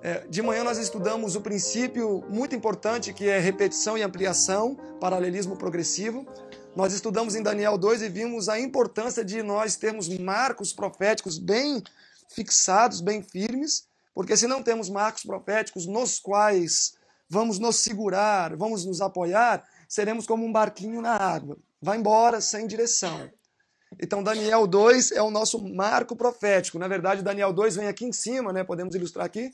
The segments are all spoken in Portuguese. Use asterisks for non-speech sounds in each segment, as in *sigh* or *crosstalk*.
É, de manhã nós estudamos o princípio muito importante que é repetição e ampliação, paralelismo progressivo. Nós estudamos em Daniel 2 e vimos a importância de nós termos marcos proféticos bem fixados, bem firmes, porque se não temos marcos proféticos nos quais vamos nos segurar, vamos nos apoiar, seremos como um barquinho na água, vai embora sem direção. Então, Daniel 2 é o nosso marco profético. Na verdade, Daniel 2 vem aqui em cima, né? Podemos ilustrar aqui.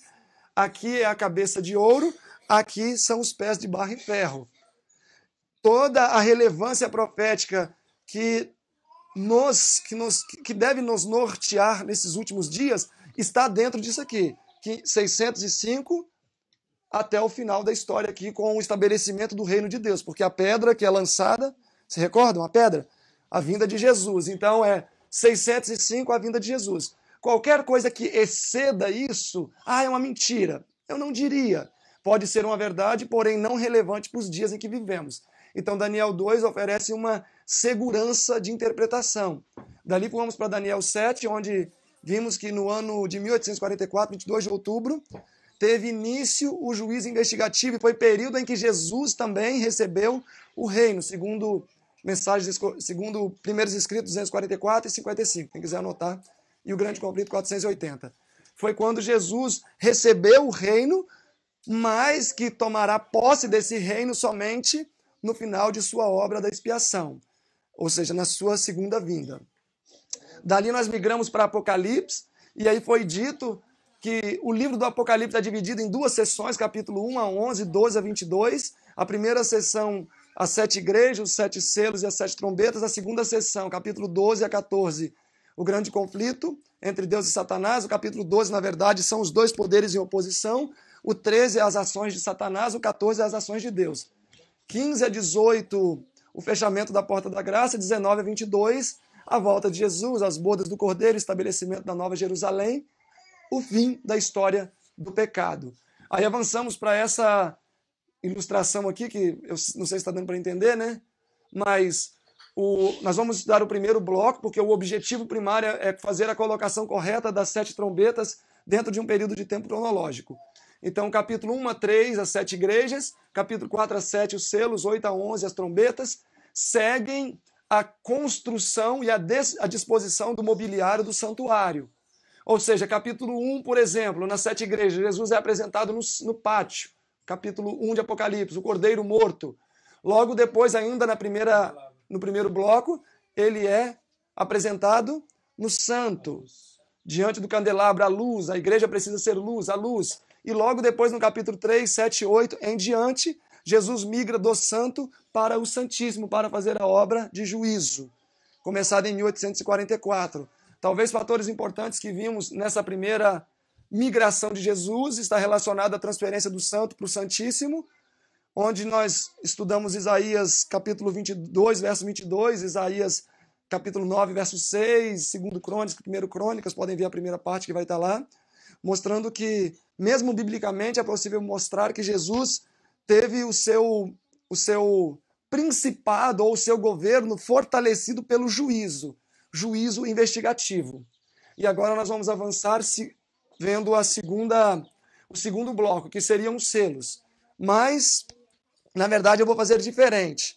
Aqui é a cabeça de ouro, aqui são os pés de barro e ferro. Toda a relevância profética que nos que nos que deve nos nortear nesses últimos dias está dentro disso aqui, que 605 até o final da história aqui com o estabelecimento do reino de Deus, porque a pedra que é lançada, se recordam a pedra? A vinda de Jesus. Então é 605 a vinda de Jesus. Qualquer coisa que exceda isso, ah, é uma mentira. Eu não diria. Pode ser uma verdade, porém não relevante para os dias em que vivemos. Então, Daniel 2 oferece uma segurança de interpretação. Dali vamos para Daniel 7, onde vimos que no ano de 1844, 22 de outubro, teve início o juízo investigativo e foi período em que Jesus também recebeu o reino, segundo mensagens segundo primeiros escritos 244 e 55. Quem quiser anotar, e o Grande Conflito 480. Foi quando Jesus recebeu o reino, mas que tomará posse desse reino somente no final de sua obra da expiação, ou seja, na sua segunda vinda. Dali nós migramos para Apocalipse, e aí foi dito que o livro do Apocalipse é dividido em duas sessões, capítulo 1 a 11, 12 a 22. A primeira sessão, as sete igrejas, os sete selos e as sete trombetas. A segunda sessão, capítulo 12 a 14, o grande conflito entre Deus e Satanás. O capítulo 12, na verdade, são os dois poderes em oposição. O 13 é as ações de Satanás, o 14 é as ações de Deus. 15 a 18, o fechamento da porta da graça, 19 a 22, a volta de Jesus, as bodas do Cordeiro, estabelecimento da Nova Jerusalém, o fim da história do pecado. Aí avançamos para essa ilustração aqui, que eu não sei se está dando para entender, né? Mas o, nós vamos estudar o primeiro bloco, porque o objetivo primário é fazer a colocação correta das sete trombetas dentro de um período de tempo cronológico. Então, capítulo 1 a 3, as sete igrejas, capítulo 4 a 7, os selos, 8 a 11, as trombetas, seguem a construção e a, a disposição do mobiliário do santuário. Ou seja, capítulo 1, por exemplo, nas sete igrejas, Jesus é apresentado no, no pátio. Capítulo 1 de Apocalipse, o cordeiro morto. Logo depois, ainda na primeira no primeiro bloco, ele é apresentado no santo, diante do candelabro, a luz, a igreja precisa ser luz, a luz. E logo depois, no capítulo 3, 7, 8 em diante, Jesus migra do santo para o santíssimo, para fazer a obra de juízo, começada em 1844. Talvez fatores importantes que vimos nessa primeira migração de Jesus está relacionada à transferência do santo para o santíssimo, onde nós estudamos Isaías capítulo 22, verso 22, Isaías capítulo 9, verso 6, segundo Crônicas, primeiro Crônicas, podem ver a primeira parte que vai estar lá, mostrando que mesmo biblicamente é possível mostrar que Jesus teve o seu o seu principado ou o seu governo fortalecido pelo juízo, juízo investigativo. E agora nós vamos avançar se vendo a segunda o segundo bloco, que seriam os selos. Mas na verdade, eu vou fazer diferente.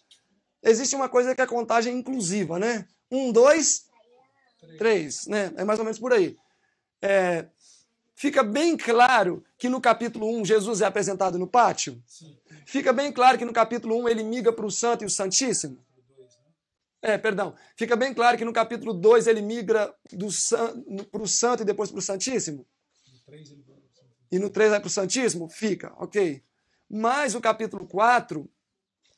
Existe uma coisa que é a contagem inclusiva, né? Um, dois, três, né? É mais ou menos por aí. É, fica bem claro que no capítulo 1 Jesus é apresentado no pátio? Fica bem claro que no capítulo 1 ele miga para o santo e o santíssimo? É, perdão. Fica bem claro que no capítulo 2 ele migra para o santo e depois para o santíssimo? No ele... E no 3 vai para o santíssimo? Fica, ok. Mas o capítulo 4,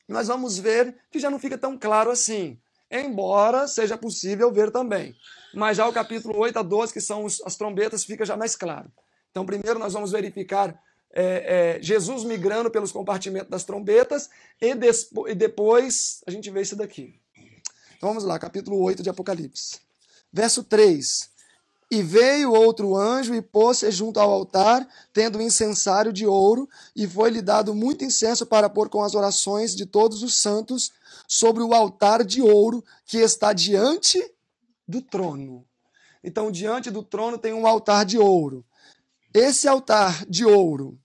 nós vamos ver que já não fica tão claro assim, embora seja possível ver também. Mas já o capítulo 8 a 12, que são os, as trombetas, fica já mais claro. Então, primeiro nós vamos verificar é, é, Jesus migrando pelos compartimentos das trombetas e, e depois a gente vê isso daqui. Então, vamos lá, capítulo 8 de Apocalipse. Verso 3. E veio outro anjo e pôs-se junto ao altar, tendo um incensário de ouro, e foi-lhe dado muito incenso para pôr com as orações de todos os santos sobre o altar de ouro que está diante do trono. Então, diante do trono tem um altar de ouro. Esse altar de ouro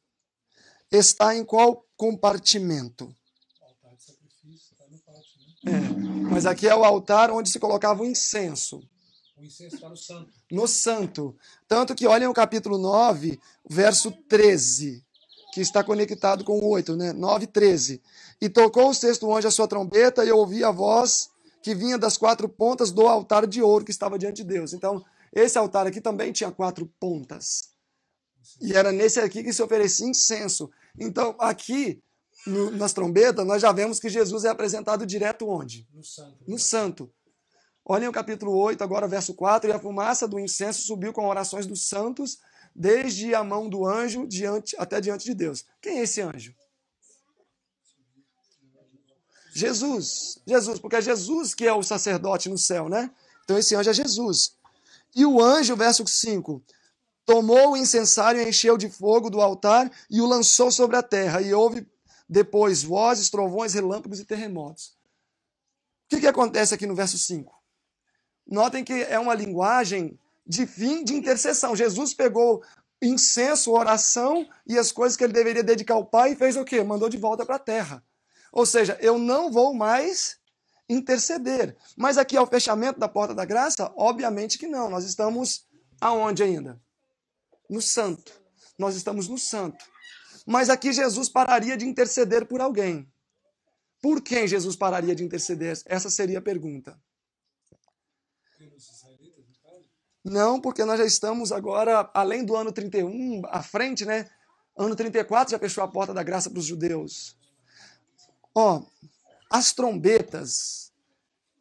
está em qual compartimento? Altar de sacrifício, está no pátio, né? É, mas aqui é o altar onde se colocava o incenso. O incenso está no santo. No santo. Tanto que olhem o capítulo 9, verso 13, que está conectado com o 8, né? 9, 13. E tocou o sexto anjo a sua trombeta e eu ouvi a voz que vinha das quatro pontas do altar de ouro que estava diante de Deus. Então, esse altar aqui também tinha quatro pontas. E era nesse aqui que se oferecia incenso. Então, aqui, no, nas trombetas, nós já vemos que Jesus é apresentado direto onde? No santo. No santo. Olhem o capítulo 8, agora verso 4. E a fumaça do incenso subiu com orações dos santos, desde a mão do anjo diante, até diante de Deus. Quem é esse anjo? Jesus. Jesus, porque é Jesus que é o sacerdote no céu, né? Então esse anjo é Jesus. E o anjo, verso 5, tomou o incensário, encheu de fogo do altar e o lançou sobre a terra. E houve depois vozes, trovões, relâmpagos e terremotos. O que, que acontece aqui no verso 5? Notem que é uma linguagem de fim de intercessão. Jesus pegou incenso, oração e as coisas que ele deveria dedicar ao Pai e fez o quê? Mandou de volta para a terra. Ou seja, eu não vou mais interceder. Mas aqui é o fechamento da porta da graça? Obviamente que não. Nós estamos aonde ainda? No santo. Nós estamos no santo. Mas aqui Jesus pararia de interceder por alguém. Por quem Jesus pararia de interceder? Essa seria a pergunta. Não, porque nós já estamos agora, além do ano 31, à frente, né? Ano 34 já fechou a porta da graça para os judeus. Ó, as trombetas,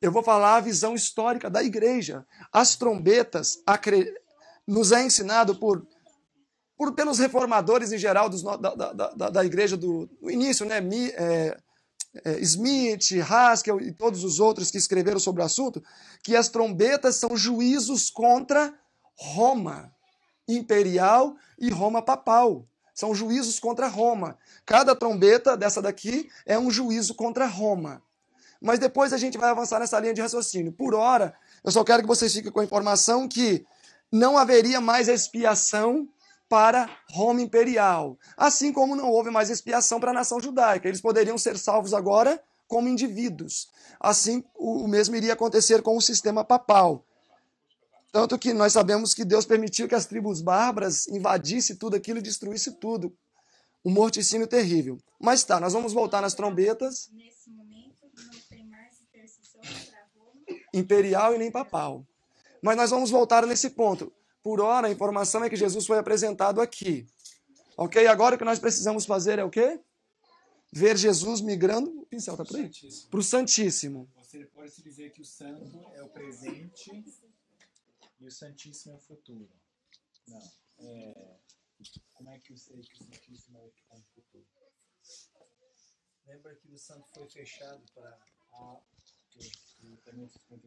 eu vou falar a visão histórica da igreja. As trombetas acre... nos é ensinado por, por pelos reformadores em geral dos, da, da, da, da igreja do, do início, né? Mi, é, é, Smith, Haskell e todos os outros que escreveram sobre o assunto, que as trombetas são juízos contra Roma imperial e Roma papal. São juízos contra Roma. Cada trombeta dessa daqui é um juízo contra Roma. Mas depois a gente vai avançar nessa linha de raciocínio. Por hora, eu só quero que vocês fiquem com a informação que não haveria mais expiação para Roma imperial. Assim como não houve mais expiação para a nação judaica. Eles poderiam ser salvos agora como indivíduos. Assim, o mesmo iria acontecer com o sistema papal. Tanto que nós sabemos que Deus permitiu que as tribos bárbaras invadissem tudo aquilo e destruísse tudo. Um morticínio terrível. Mas tá, nós vamos voltar nas trombetas. Nesse momento, não tem mais intercessão para Roma. Imperial e nem papal. Mas nós vamos voltar nesse ponto. Por hora, a informação é que Jesus foi apresentado aqui. Ok? Agora o que nós precisamos fazer é o quê? Ver Jesus migrando. O pincel está por aí? Para o Santíssimo. Você pode se dizer que o Santo é o presente e o Santíssimo é o futuro. Não. É... Como é que eu sei que o Santíssimo é o futuro? Lembra que o Santo foi fechado para a. 54.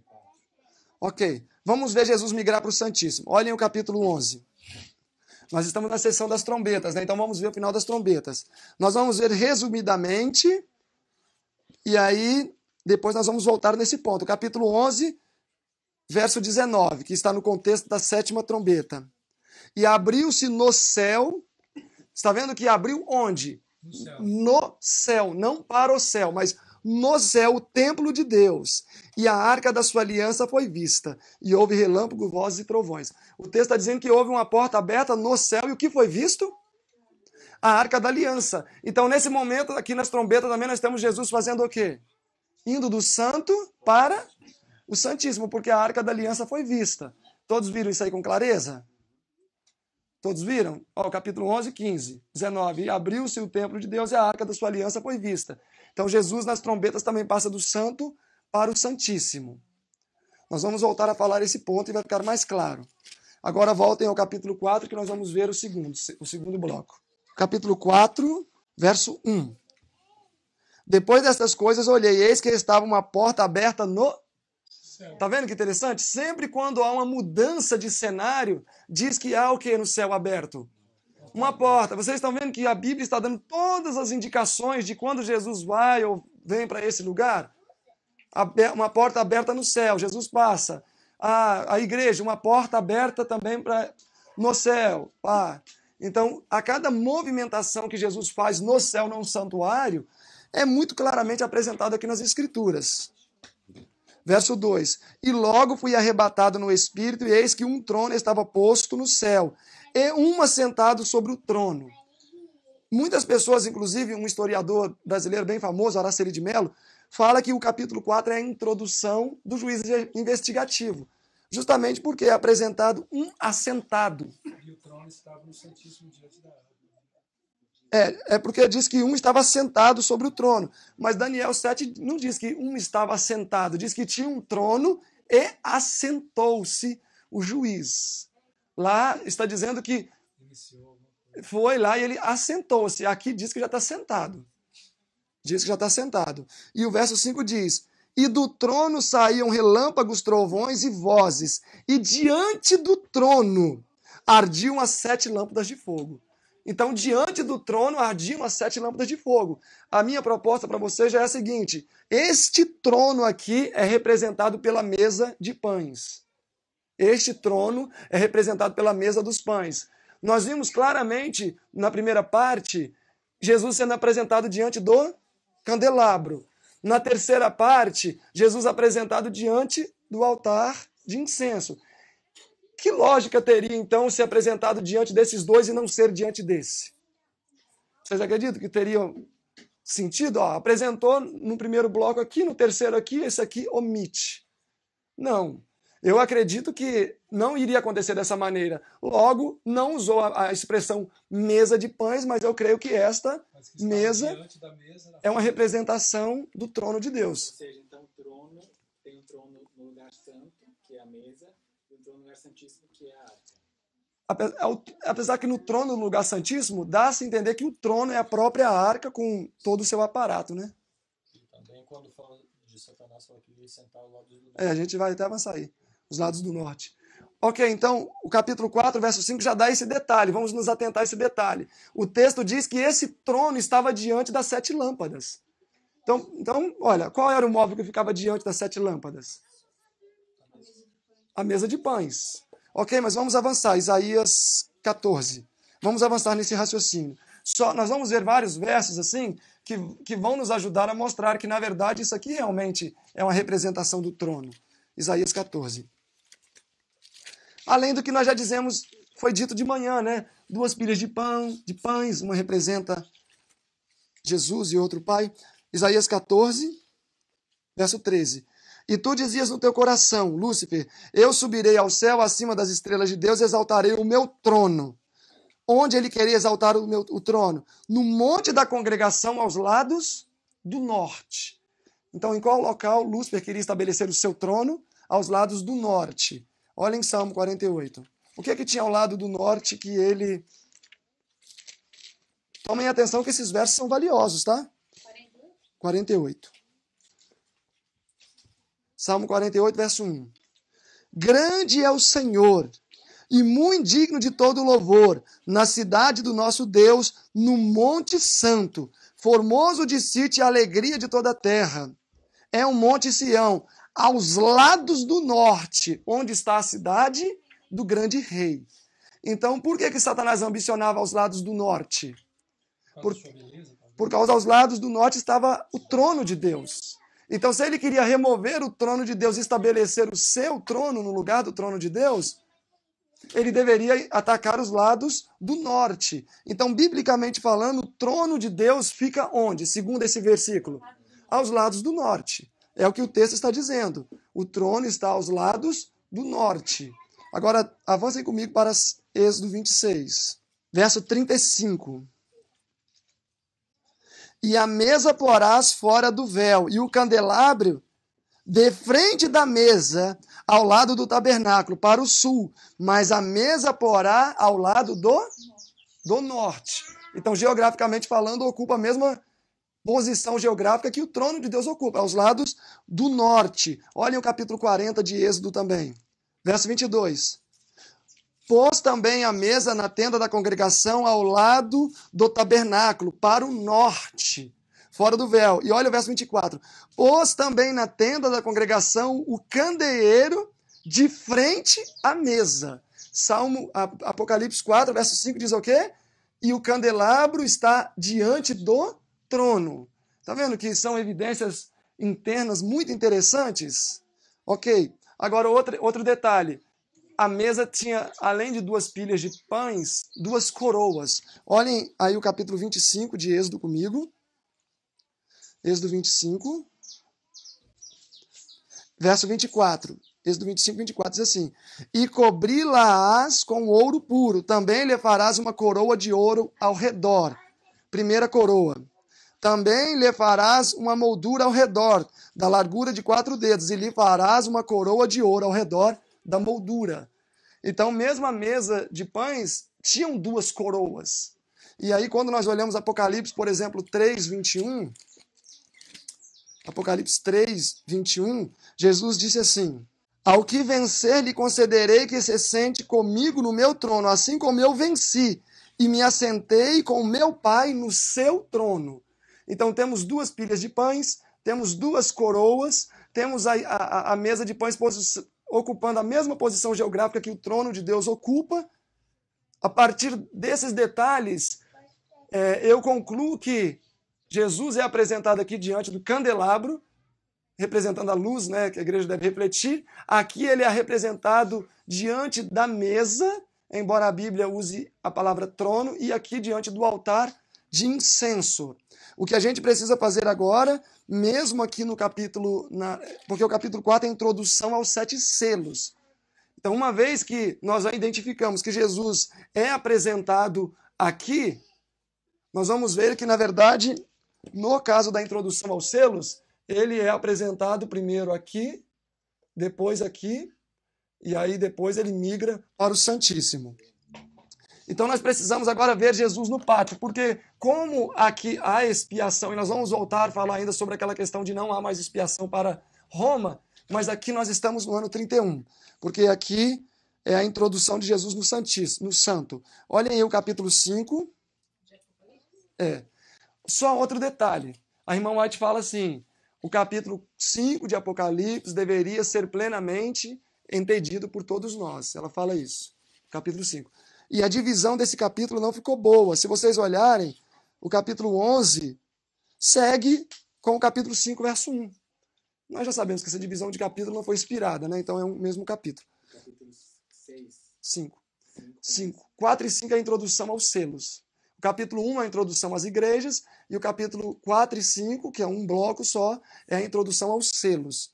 Ok, vamos ver Jesus migrar para o Santíssimo. Olhem o capítulo 11. Nós estamos na sessão das trombetas, né? Então vamos ver o final das trombetas. Nós vamos ver resumidamente, e aí depois nós vamos voltar nesse ponto. Capítulo 11, verso 19, que está no contexto da sétima trombeta. E abriu-se no céu. Está vendo que abriu onde? No céu. no céu, não para o céu, mas no céu o templo de Deus, e a arca da sua aliança foi vista, e houve relâmpago, vozes e trovões. O texto está dizendo que houve uma porta aberta no céu, e o que foi visto? A arca da aliança. Então, nesse momento, aqui nas trombetas também, nós temos Jesus fazendo o quê? Indo do santo para o santíssimo, porque a arca da aliança foi vista. Todos viram isso aí com clareza? Todos viram? Ó, capítulo 11, 15, 19. E abriu-se o templo de Deus e a arca da sua aliança foi vista. Então Jesus nas trombetas também passa do santo para o santíssimo. Nós vamos voltar a falar esse ponto e vai ficar mais claro. Agora voltem ao capítulo 4 que nós vamos ver o segundo, o segundo bloco. Capítulo 4, verso 1. Depois destas coisas olhei, eis que estava uma porta aberta no Tá vendo que interessante? Sempre quando há uma mudança de cenário, diz que há o que no céu aberto? Uma porta. Vocês estão vendo que a Bíblia está dando todas as indicações de quando Jesus vai ou vem para esse lugar? Uma porta aberta no céu, Jesus passa. A, a igreja, uma porta aberta também para no céu. Pá. Então, a cada movimentação que Jesus faz no céu, num santuário, é muito claramente apresentado aqui nas Escrituras. Verso 2: E logo fui arrebatado no espírito, e eis que um trono estava posto no céu, e um assentado sobre o trono. Muitas pessoas, inclusive um historiador brasileiro bem famoso, Araceli de Mello, fala que o capítulo 4 é a introdução do juiz investigativo, justamente porque é apresentado um assentado. E o trono estava no Santíssimo Diante da é, é porque diz que um estava sentado sobre o trono. Mas Daniel 7 não diz que um estava sentado, diz que tinha um trono e assentou-se o juiz. Lá está dizendo que foi lá e ele assentou-se. Aqui diz que já está sentado. Diz que já está sentado. E o verso 5 diz: E do trono saíam relâmpagos, trovões e vozes, e diante do trono ardiam as sete lâmpadas de fogo. Então, diante do trono ardiam as sete lâmpadas de fogo. A minha proposta para vocês é a seguinte: este trono aqui é representado pela mesa de pães. Este trono é representado pela mesa dos pães. Nós vimos claramente na primeira parte Jesus sendo apresentado diante do candelabro. Na terceira parte, Jesus apresentado diante do altar de incenso. Que lógica teria, então, se apresentado diante desses dois e não ser diante desse? Vocês acreditam que teriam sentido? Ó, apresentou no primeiro bloco aqui, no terceiro aqui, esse aqui omite. Não. Eu acredito que não iria acontecer dessa maneira. Logo, não usou a, a expressão mesa de pães, mas eu creio que esta que mesa, mesa é uma representação do trono de Deus. Ou seja, então o trono tem um trono no lugar santo, que é a mesa, entrou no lugar santíssimo, que é a arca. É apesar que no trono, no lugar santíssimo, dá-se entender que o trono é a própria arca com todo o seu aparato, né? Também quando fala de Satanás, fala que ele sentar ao lado do norte. É, a gente vai até avançar aí, os lados do norte. Ok, então o capítulo 4, verso 5 já dá esse detalhe, vamos nos atentar a esse detalhe. O texto diz que esse trono estava diante das sete lâmpadas. Então, então olha, qual era o móvel que ficava diante das sete lâmpadas? a mesa de pães. Ok, mas vamos avançar. Isaías 14. Vamos avançar nesse raciocínio. Só, nós vamos ver vários versos assim que, que vão nos ajudar a mostrar que, na verdade, isso aqui realmente é uma representação do trono. Isaías 14. Além do que nós já dizemos, foi dito de manhã, né? Duas pilhas de pão, de pães, uma representa Jesus e outro Pai. Isaías 14, verso 13. E tu dizias no teu coração, Lúcifer: Eu subirei ao céu acima das estrelas de Deus e exaltarei o meu trono. Onde ele queria exaltar o meu o trono? No monte da congregação aos lados do norte. Então, em qual local Lúcifer queria estabelecer o seu trono? Aos lados do norte. Olha em Salmo 48. O que é que tinha ao lado do norte que ele. Tomem atenção que esses versos são valiosos, tá? 48. Salmo 48, verso 1. Grande é o Senhor e muito digno de todo louvor, na cidade do nosso Deus, no Monte Santo. Formoso de Sítio e alegria de toda a terra. É um Monte Sião, aos lados do norte, onde está a cidade do grande rei. Então, por que, que Satanás ambicionava aos lados do norte? Por, por causa aos lados do norte estava o trono de Deus. Então, se ele queria remover o trono de Deus e estabelecer o seu trono no lugar do trono de Deus, ele deveria atacar os lados do norte. Então, biblicamente falando, o trono de Deus fica onde, segundo esse versículo? Aos lados do norte. É o que o texto está dizendo. O trono está aos lados do norte. Agora, avancem comigo para Êxodo 26, verso 35 e a mesa porás fora do véu, e o candelabro de frente da mesa, ao lado do tabernáculo, para o sul, mas a mesa porá ao lado do, do norte. Então, geograficamente falando, ocupa a mesma posição geográfica que o trono de Deus ocupa, aos lados do norte. Olhem o capítulo 40 de Êxodo também. Verso 22. Pôs também a mesa na tenda da congregação ao lado do tabernáculo, para o norte, fora do véu. E olha o verso 24: Pôs também na tenda da congregação o candeeiro de frente à mesa. Salmo Apocalipse 4, verso 5 diz o quê? E o candelabro está diante do trono. Tá vendo que são evidências internas muito interessantes? Ok. Agora, outro, outro detalhe a mesa tinha, além de duas pilhas de pães, duas coroas. Olhem aí o capítulo 25 de Êxodo comigo. Êxodo 25, verso 24. Êxodo 25, 24 diz assim: E cobri-la-ás com ouro puro, também lhe farás uma coroa de ouro ao redor. Primeira coroa. Também lhe farás uma moldura ao redor, da largura de quatro dedos, e lhe farás uma coroa de ouro ao redor da moldura. Então, mesmo a mesa de pães tinham duas coroas. E aí, quando nós olhamos Apocalipse, por exemplo, 3, 21, Apocalipse 3, 21, Jesus disse assim: Ao que vencer, lhe concederei que se sente comigo no meu trono, assim como eu venci e me assentei com meu Pai no seu trono. Então, temos duas pilhas de pães, temos duas coroas, temos a, a, a mesa de pães ocupando a mesma posição geográfica que o trono de Deus ocupa. A partir desses detalhes, é, eu concluo que Jesus é apresentado aqui diante do candelabro, representando a luz, né, que a igreja deve refletir. Aqui ele é representado diante da mesa, embora a Bíblia use a palavra trono, e aqui diante do altar de incenso. O que a gente precisa fazer agora mesmo aqui no capítulo. Na, porque o capítulo 4 é a introdução aos sete selos. Então, uma vez que nós já identificamos que Jesus é apresentado aqui, nós vamos ver que, na verdade, no caso da introdução aos selos, ele é apresentado primeiro aqui, depois aqui, e aí depois ele migra para o Santíssimo. Então nós precisamos agora ver Jesus no pátio, porque como aqui há expiação, e nós vamos voltar a falar ainda sobre aquela questão de não há mais expiação para Roma, mas aqui nós estamos no ano 31, porque aqui é a introdução de Jesus no Santíssimo, no Santo. Olhem aí o capítulo 5. É. Só outro detalhe. A irmã White fala assim: o capítulo 5 de Apocalipse deveria ser plenamente entendido por todos nós. Ela fala isso. Capítulo 5. E a divisão desse capítulo não ficou boa. Se vocês olharem, o capítulo 11 segue com o capítulo 5, verso 1. Nós já sabemos que essa divisão de capítulo não foi inspirada, né? Então é o mesmo capítulo. Capítulo 5. 5. 4 e 5 é a introdução aos selos. O capítulo 1 é a introdução às igrejas, e o capítulo 4 e 5, que é um bloco só, é a introdução aos selos.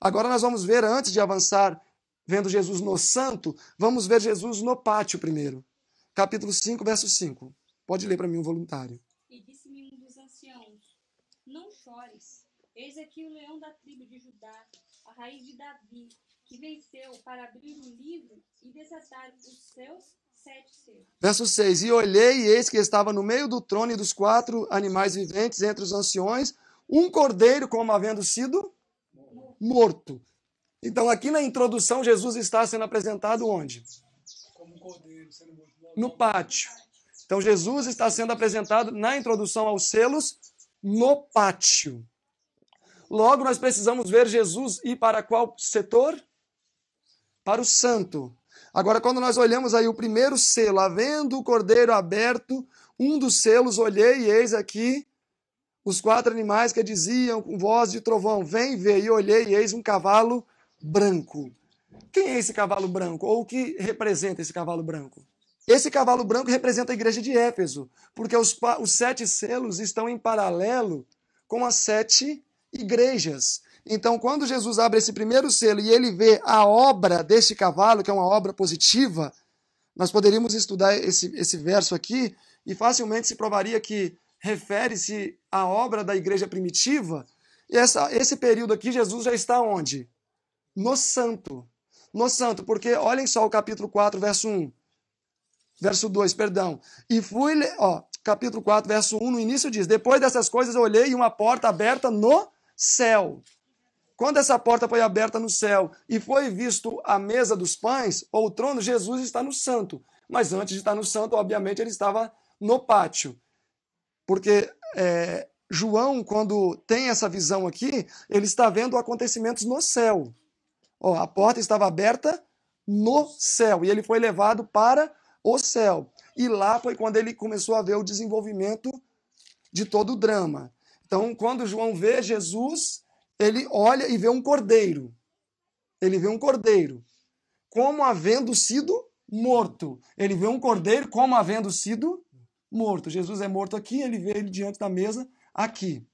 Agora nós vamos ver, antes de avançar vendo Jesus no santo, vamos ver Jesus no pátio primeiro. Capítulo 5, verso 5. Pode ler para mim, um voluntário. E disse-me um dos anciãos: Não chores, eis aqui o leão da tribo de Judá, a raiz de Davi, que venceu para abrir o livro e desatar os seus sete selos. Verso 6: E olhei, e eis que estava no meio do trono e dos quatro animais viventes entre os anciões, um cordeiro como havendo sido morto. morto então, aqui na introdução, Jesus está sendo apresentado onde? No pátio. Então, Jesus está sendo apresentado na introdução aos selos no pátio. Logo, nós precisamos ver Jesus ir para qual setor? Para o santo. Agora, quando nós olhamos aí o primeiro selo, havendo o cordeiro aberto, um dos selos olhei e eis aqui os quatro animais que diziam com voz de trovão: Vem ver. E olhei e eis um cavalo branco. Quem é esse cavalo branco? Ou o que representa esse cavalo branco? Esse cavalo branco representa a igreja de Éfeso, porque os, os sete selos estão em paralelo com as sete igrejas. Então, quando Jesus abre esse primeiro selo e ele vê a obra deste cavalo, que é uma obra positiva, nós poderíamos estudar esse, esse verso aqui e facilmente se provaria que refere-se à obra da igreja primitiva. E essa, esse período aqui, Jesus já está onde? no santo. No santo, porque olhem só o capítulo 4, verso 1. Verso 2, perdão. E fui, ó, capítulo 4, verso 1, no início diz: Depois dessas coisas olhei uma porta aberta no céu. Quando essa porta foi aberta no céu e foi visto a mesa dos pães, ou o trono, Jesus está no santo. Mas antes de estar no santo, obviamente, ele estava no pátio. Porque é, João, quando tem essa visão aqui, ele está vendo acontecimentos no céu. Ó, a porta estava aberta no céu e ele foi levado para o céu. E lá foi quando ele começou a ver o desenvolvimento de todo o drama. Então, quando João vê Jesus, ele olha e vê um cordeiro. Ele vê um cordeiro, como havendo sido morto. Ele vê um cordeiro como havendo sido morto. Jesus é morto aqui, ele vê ele diante da mesa aqui.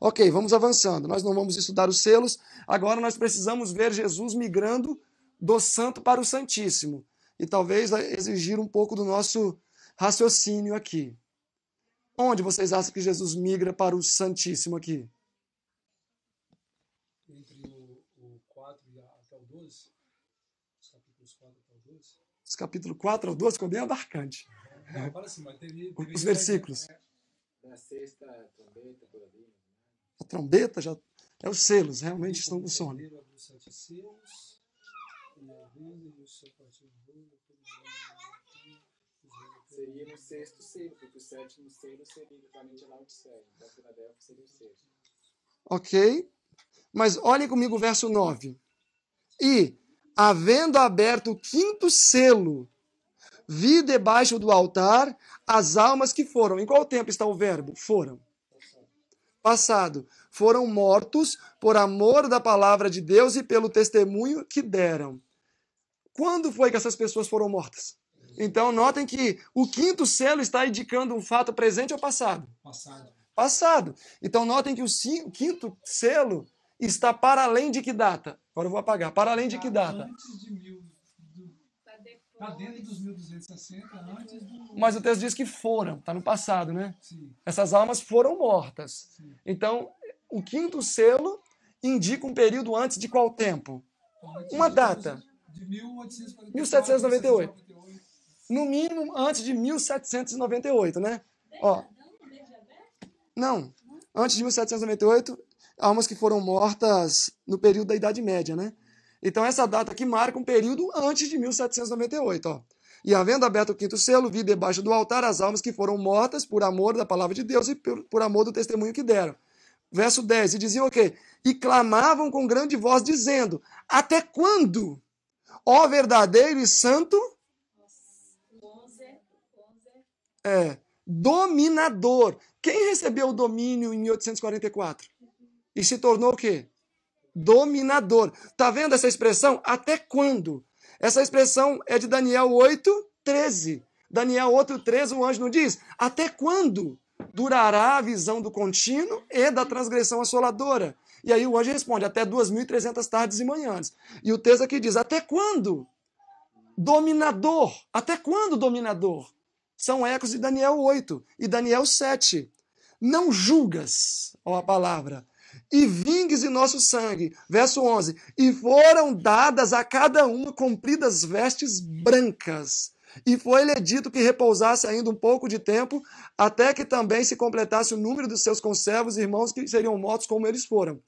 Ok, vamos avançando. Nós não vamos estudar os selos. Agora nós precisamos ver Jesus migrando do santo para o santíssimo. E talvez exigir um pouco do nosso raciocínio aqui. Onde vocês acham que Jesus migra para o santíssimo aqui? Entre o, o 4 até o 12. Os capítulos 4 até o 12. Os capítulos 4 ao 12 ficou bem abarcante. Não, assim, teve, teve Os versículos. Né? Na sexta também, tá por ali. Né? a trombeta já é os selos, realmente estão com sono. Seria no sexto selo, porque o sétimo selo seria equivalente a Laodicea. Então, Filadélfia seria o sexto. Ok? Mas olhem comigo o verso 9. E, havendo aberto o quinto selo, vi debaixo do altar as almas que foram. Em qual tempo está o verbo? Foram passado. Foram mortos por amor da palavra de Deus e pelo testemunho que deram. Quando foi que essas pessoas foram mortas? Então, notem que o quinto selo está indicando um fato presente ou passado? Passado. Passado. Então, notem que o, quinto selo está para além de que data? Agora eu vou apagar. Para além de que data? Antes de mil. Está dentro dos 1260 tá antes do. Mas o texto diz que foram, está no passado, né? Sim. Essas almas foram mortas. Sim. Então, o quinto selo indica um período antes de qual tempo? Antes Uma de data. De 1848, 1798. No mínimo antes de 1798, né? Ó. não. Antes de 1798, almas que foram mortas no período da Idade Média, né? Então, essa data aqui marca um período antes de 1798. Ó. E havendo aberto o quinto selo, vi debaixo do altar as almas que foram mortas por amor da palavra de Deus e por, por amor do testemunho que deram. Verso 10, e diziam o quê? E clamavam com grande voz, dizendo: Até quando, ó verdadeiro e santo? É, dominador. Quem recebeu o domínio em 1844? E se tornou o quê? dominador. Tá vendo essa expressão? Até quando? Essa expressão é de Daniel 8, 13. Daniel 8, 13, o anjo não diz: Até quando durará a visão do contínuo e da transgressão assoladora? E aí o anjo responde: Até 2.300 tardes e manhãs. E o texto aqui diz: Até quando? Dominador. Até quando, dominador? São ecos de Daniel 8 e Daniel 7. Não julgas, ó a palavra, e vingues em nosso sangue. Verso 11: E foram dadas a cada uma compridas vestes brancas. E foi-lhe dito que repousasse ainda um pouco de tempo, até que também se completasse o número dos seus conservos e irmãos que seriam mortos como eles foram.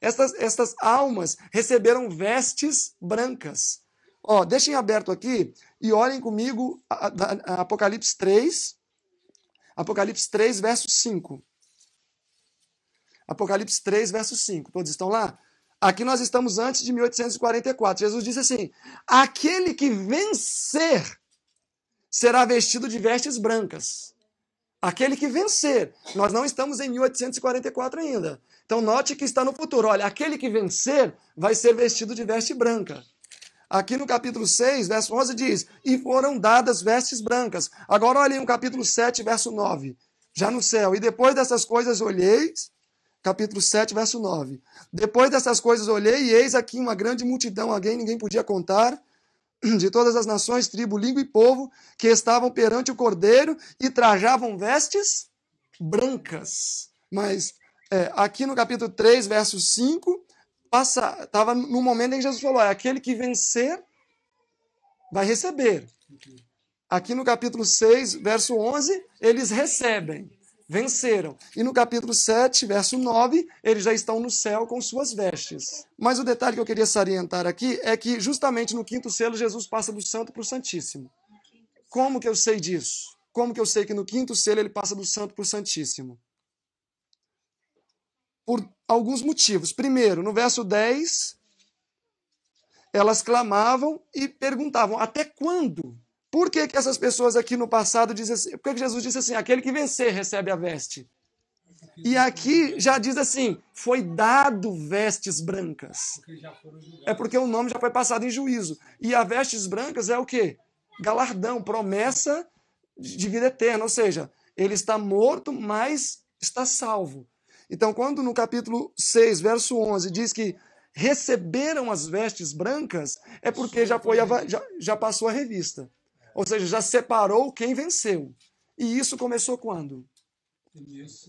Estas, estas almas receberam vestes brancas. Ó, deixem aberto aqui e olhem comigo a, a, a Apocalipse 3, Apocalipse 3, verso 5. Apocalipse 3, verso 5. Todos estão lá? Aqui nós estamos antes de 1844. Jesus disse assim: Aquele que vencer será vestido de vestes brancas. Aquele que vencer. Nós não estamos em 1844 ainda. Então note que está no futuro. Olha, aquele que vencer vai ser vestido de veste branca. Aqui no capítulo 6, verso 11 diz: E foram dadas vestes brancas. Agora olhem o capítulo 7, verso 9. Já no céu. E depois dessas coisas olheis capítulo 7, verso 9. Depois dessas coisas olhei, e eis aqui uma grande multidão, alguém ninguém podia contar, *clears throat* de todas as nações, tribo, língua e povo, que estavam perante o cordeiro e trajavam vestes brancas. Mas é, aqui no capítulo 3, verso 5, estava no momento em que Jesus falou: é, aquele que vencer vai receber. Aqui no capítulo 6, verso 11, eles recebem venceram. E no capítulo 7, verso 9, eles já estão no céu com suas vestes. Mas o detalhe que eu queria salientar aqui é que justamente no quinto selo Jesus passa do santo para o santíssimo. Como que eu sei disso? Como que eu sei que no quinto selo ele passa do santo para o santíssimo? Por alguns motivos. Primeiro, no verso 10, elas clamavam e perguntavam: até quando? Por que, que essas pessoas aqui no passado dizem assim? Por que, que Jesus disse assim? Aquele que vencer recebe a veste. E aqui já diz assim: foi dado vestes brancas. É porque o nome já foi passado em juízo. E a vestes brancas é o quê? Galardão, promessa de vida eterna. Ou seja, ele está morto, mas está salvo. Então, quando no capítulo 6, verso 11, diz que receberam as vestes brancas, é porque já, foi, já, já passou a revista. Ou seja, já separou quem venceu. E isso começou quando?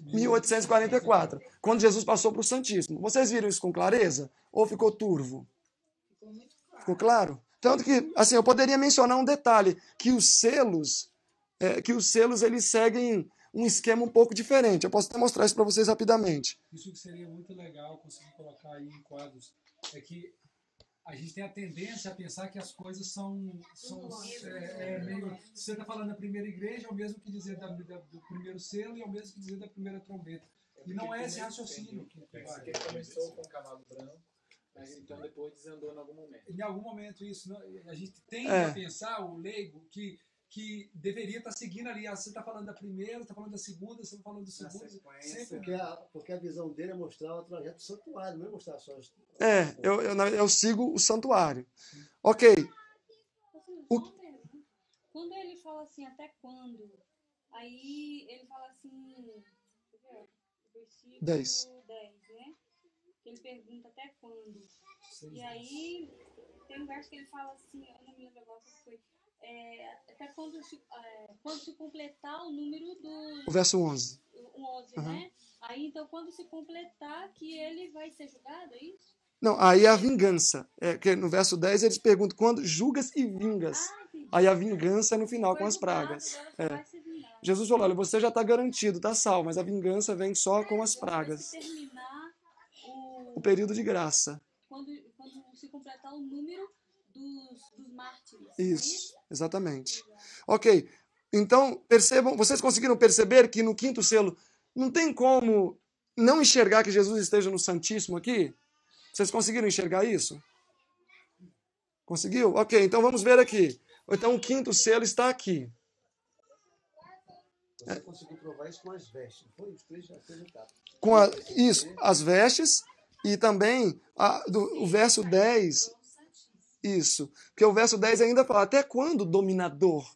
1844, quando Jesus passou para o Santíssimo. Vocês viram isso com clareza? Ou ficou turvo? Ficou claro? Tanto que, assim, eu poderia mencionar um detalhe, que os selos, é, que os selos, eles seguem um esquema um pouco diferente. Eu posso até mostrar isso para vocês rapidamente. Isso que seria muito legal conseguir colocar aí em quadros é que a gente tem a tendência a pensar que as coisas são, são é é, é, é meio. É. Você está falando da primeira igreja, é o mesmo que dizer da, da, do primeiro selo e é o mesmo que dizer da primeira trombeta. E não é esse raciocínio que, que vai. Porque começou com o cavalo branco. então depois desandou em algum momento. Em algum momento isso. a gente tem é. a pensar, o leigo, que que deveria estar tá seguindo ali. Ah, você está falando da primeira, está falando da segunda, você está falando do segundo. Sempre. Porque, né? porque a visão dele é mostrar o trajeto do santuário, não é mostrar só. As... É, eu, eu, eu sigo o santuário. Ok. Assim, o... Quando ele fala assim, até quando? Aí ele fala assim. Versículo 10. 10, né? Ele pergunta até quando. Sim, e aí tem um verso que ele fala assim, eu não me lembro agora que foi é, até quando se, é, quando se completar o número do. O verso 11. 11, uhum. né? Aí então, quando se completar, que ele vai ser julgado, é isso? Não, aí é a vingança. É, que no verso 10 eles perguntam quando julgas e vingas. Ah, aí a vingança é no final com as pragas. É. Jesus falou: olha, você já está garantido, está salvo, mas a vingança vem só é, com as pragas. O... o período de graça. Quando, quando se completar o número dos, dos mártires. É isso, exatamente. Ok, então percebam, vocês conseguiram perceber que no quinto selo não tem como não enxergar que Jesus esteja no Santíssimo aqui? Vocês conseguiram enxergar isso? Conseguiu? Ok, então vamos ver aqui. Então o quinto selo está aqui. Você conseguiu provar isso com as vestes, foi? Os três, isso, as vestes e também a, do, o verso 10 isso. Porque o verso 10 ainda fala: até quando dominador?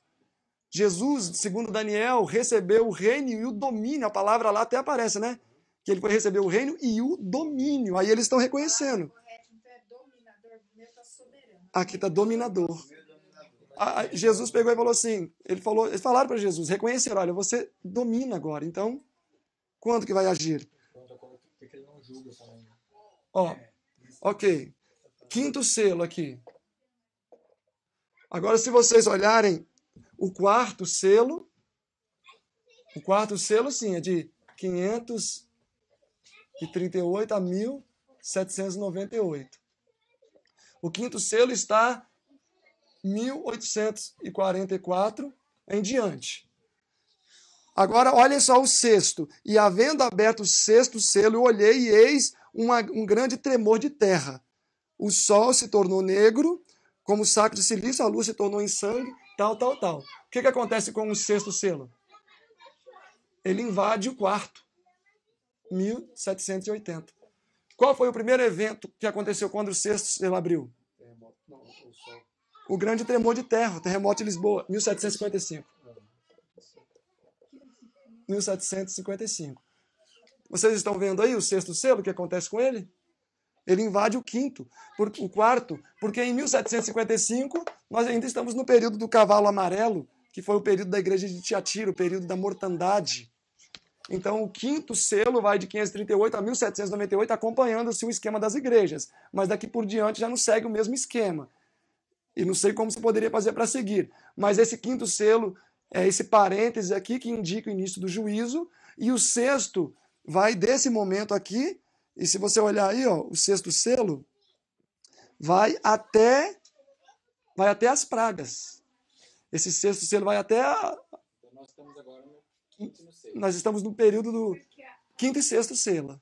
Jesus, segundo Daniel, recebeu o reino e o domínio. A palavra lá até aparece, né? Que ele foi receber o reino e o domínio. Aí eles estão reconhecendo. Aqui está dominador. Ah, Jesus pegou e falou assim: ele falou, eles falaram para Jesus, reconheceram, olha, você domina agora, então quando que vai agir? Ó, ok. Quinto selo aqui. Agora, se vocês olharem o quarto selo, o quarto selo, sim, é de 538 a 1798. O quinto selo está 1844 em diante. Agora, olhem só o sexto. E havendo aberto o sexto selo, eu olhei e eis uma, um grande tremor de terra. O sol se tornou negro como o sacro de silício, a luz se tornou em sangue, tal, tal, tal. O que, que acontece com o sexto selo? Ele invade o quarto, 1780. Qual foi o primeiro evento que aconteceu quando o sexto selo abriu? O grande tremor de terra, o terremoto de Lisboa, 1755. 1755. Vocês estão vendo aí o sexto selo, o que acontece com ele? Ele invade o quinto, por, o quarto, porque em 1755 nós ainda estamos no período do cavalo amarelo, que foi o período da igreja de Tiatira, o período da mortandade. Então, o quinto selo vai de 538 a 1798, acompanhando-se assim, o esquema das igrejas. Mas daqui por diante já não segue o mesmo esquema. E não sei como se poderia fazer para seguir. Mas esse quinto selo é esse parêntese aqui que indica o início do juízo. E o sexto vai desse momento aqui e se você olhar aí, ó, o sexto selo vai até vai até as pragas. Esse sexto selo vai até a... Então, nós estamos agora no quinto selo. Nós estamos no período do quinto e sexto selo.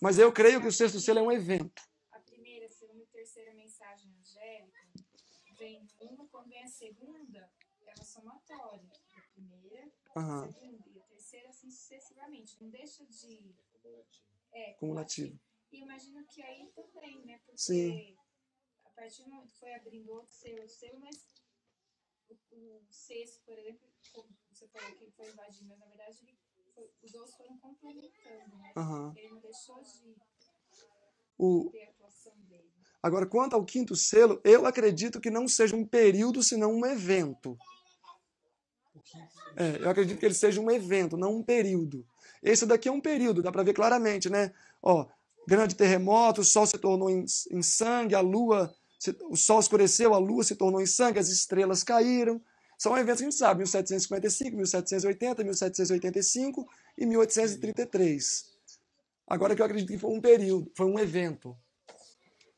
Mas eu creio que o sexto selo é um evento. A primeira, segunda e terceira mensagem angélica vem uma quando vem a segunda, é uma somatória. A primeira, a segunda e a terceira, assim sucessivamente. Não deixa de é, cumulativo. E imagino que aí também, né? Porque Sim. a partir do momento que foi abrindo outro seu, seu, mas o, o sexto, por exemplo, você falou que foi invadindo, mas na verdade foi, os outros foram complementando, né? Uhum. Ele não deixou de o... Agora, quanto ao quinto selo, eu acredito que não seja um período, senão um evento. É, eu acredito que ele seja um evento, não um período. Esse daqui é um período, dá para ver claramente, né? Ó, grande terremoto, o sol se tornou em, em sangue, a lua, se, o sol escureceu, a lua se tornou em sangue, as estrelas caíram. São eventos que a gente sabe, 1755, 1780, 1785 e 1833. Agora que eu acredito que foi um período, foi um evento.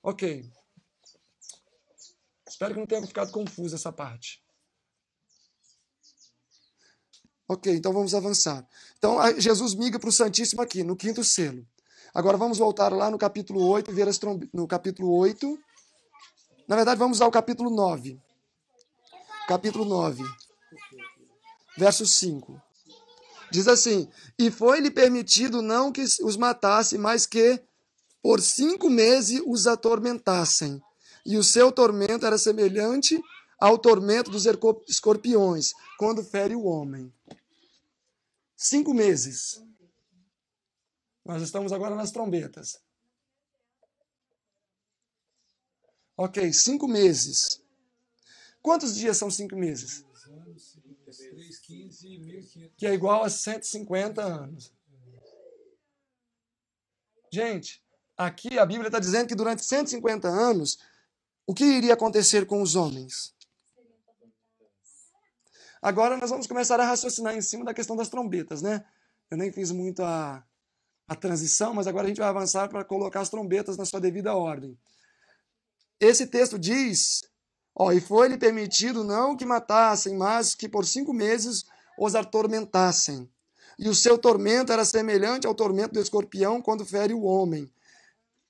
Ok. Espero que não tenha ficado confuso essa parte. Ok, então vamos avançar. Então Jesus miga para o Santíssimo aqui, no quinto selo. Agora vamos voltar lá no capítulo 8 e ver as trombetas. No capítulo 8. Na verdade, vamos ao capítulo 9. Capítulo 9, verso 5. Diz assim: E foi-lhe permitido não que os matasse, mas que por cinco meses os atormentassem. E o seu tormento era semelhante ao tormento dos escorpiões, quando fere o homem. Cinco meses. Nós estamos agora nas trombetas. Ok, cinco meses. Quantos dias são cinco meses? Que é igual a 150 anos. Gente, aqui a Bíblia está dizendo que durante 150 anos, o que iria acontecer com os homens? Agora nós vamos começar a raciocinar em cima da questão das trombetas, né? Eu nem fiz muito a, a transição, mas agora a gente vai avançar para colocar as trombetas na sua devida ordem. Esse texto diz: ó, e foi-lhe permitido não que matassem, mas que por cinco meses os atormentassem. E o seu tormento era semelhante ao tormento do escorpião quando fere o homem.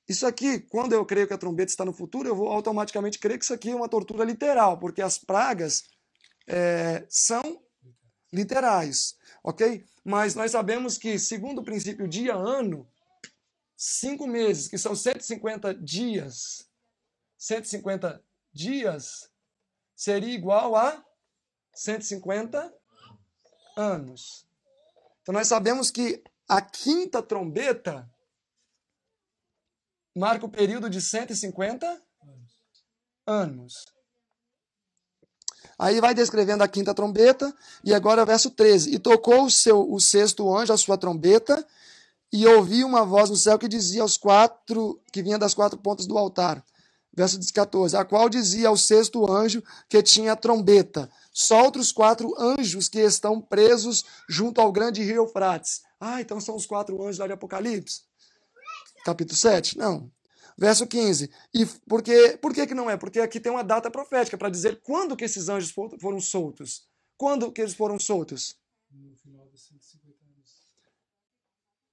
Isso aqui, quando eu creio que a trombeta está no futuro, eu vou automaticamente crer que isso aqui é uma tortura literal, porque as pragas é, são literais, ok? Mas nós sabemos que, segundo o princípio dia-ano, cinco meses, que são 150 dias, 150 dias seria igual a 150 anos. Então nós sabemos que a quinta trombeta marca o período de 150 anos. anos. Aí vai descrevendo a quinta trombeta, e agora verso 13. E tocou o, seu, o sexto anjo a sua trombeta, e ouvi uma voz no céu que dizia aos quatro, que vinha das quatro pontas do altar. Verso 14. A qual dizia ao sexto anjo que tinha a trombeta: Solta os quatro anjos que estão presos junto ao grande rio Eufrates. Ah, então são os quatro anjos lá de Apocalipse? Capítulo 7? Não. Verso 15. E por, que, por que, que não é? Porque aqui tem uma data profética para dizer quando que esses anjos foram soltos. Quando que eles foram soltos?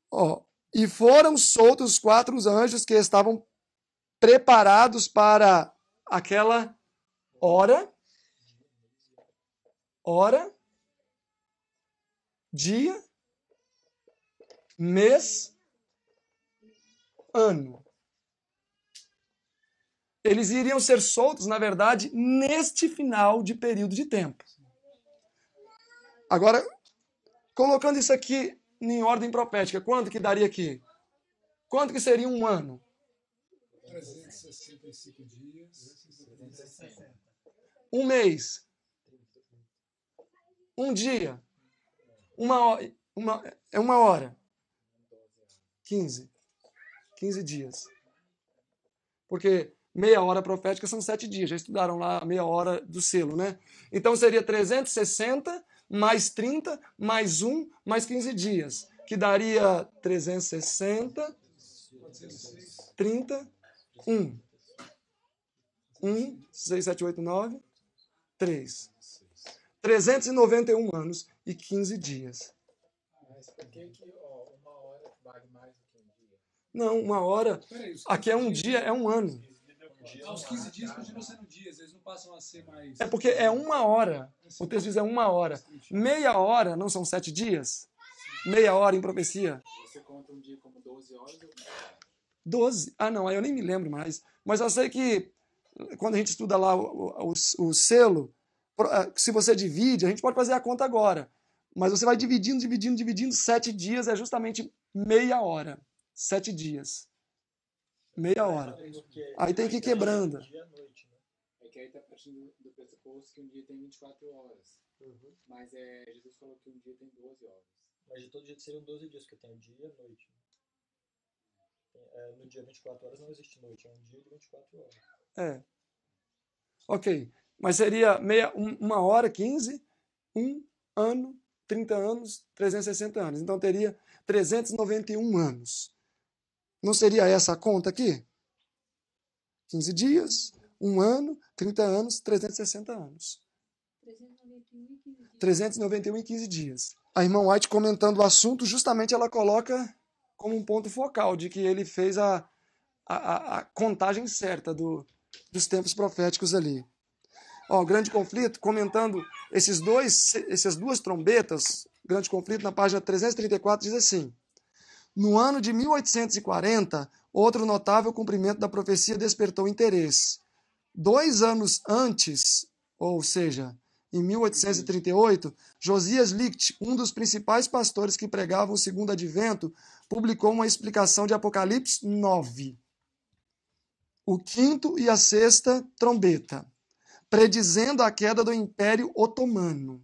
Ó, oh, e foram soltos os quatro anjos que estavam preparados para aquela hora, hora, dia, mês, ano. Eles iriam ser soltos, na verdade, neste final de período de tempo. Agora, colocando isso aqui em ordem propética, quanto que daria aqui? Quanto que seria um ano? 365 dias. Um mês. Um dia. Uma hora. Uma, é uma hora. 15. 15 dias. Porque meia hora profética são sete dias, já estudaram lá a meia hora do selo, né? Então seria 360 mais 30 mais 1 mais 15 dias, que daria 360, 30, 1. 1, 6, 7, 8, 9, 3. 391 anos e 15 dias. Mas por que, uma hora vale mais do que um dia? Não, uma hora. Aqui é um é dia, é um ano aos 15 dias continuam sendo dias, eles não passam a ser mais. É porque é uma hora. O texto diz é uma hora. Meia hora não são sete dias? Meia hora em profecia. Você conta um dia como 12 horas? ou. 12? Ah, não, aí eu nem me lembro mais. Mas eu sei que quando a gente estuda lá o, o, o selo, ah, se você divide, a gente pode fazer a conta agora. Mas você vai dividindo, dividindo, dividindo. Sete dias é justamente meia hora. Sete dias. Meia hora. Aí tem que ir quebrando. Né? É que aí tá partindo do pressuposto que um dia tem 24 horas. Uhum. Mas é, Jesus falou que um dia tem 12 horas. Mas de todo jeito seriam 12 dias, porque tem o dia e a noite. Né? É, no dia 24 horas não existe noite, é um dia de 24 horas. É. Ok. Mas seria meia, um, uma hora, 15, um ano, 30 anos, 360 anos. Então teria 391 anos. Não seria essa a conta aqui? 15 dias, um ano, 30 anos, 360 anos. 391 e 15 dias. A irmã White comentando o assunto, justamente ela coloca como um ponto focal de que ele fez a, a, a contagem certa do, dos tempos proféticos ali. Ó, grande conflito, comentando esses dois, essas duas trombetas, grande conflito, na página 334, diz assim: no ano de 1840, outro notável cumprimento da profecia despertou interesse. Dois anos antes, ou seja, em 1838, Josias Licht, um dos principais pastores que pregavam o segundo advento, publicou uma explicação de Apocalipse 9, o quinto e a sexta trombeta, predizendo a queda do Império Otomano.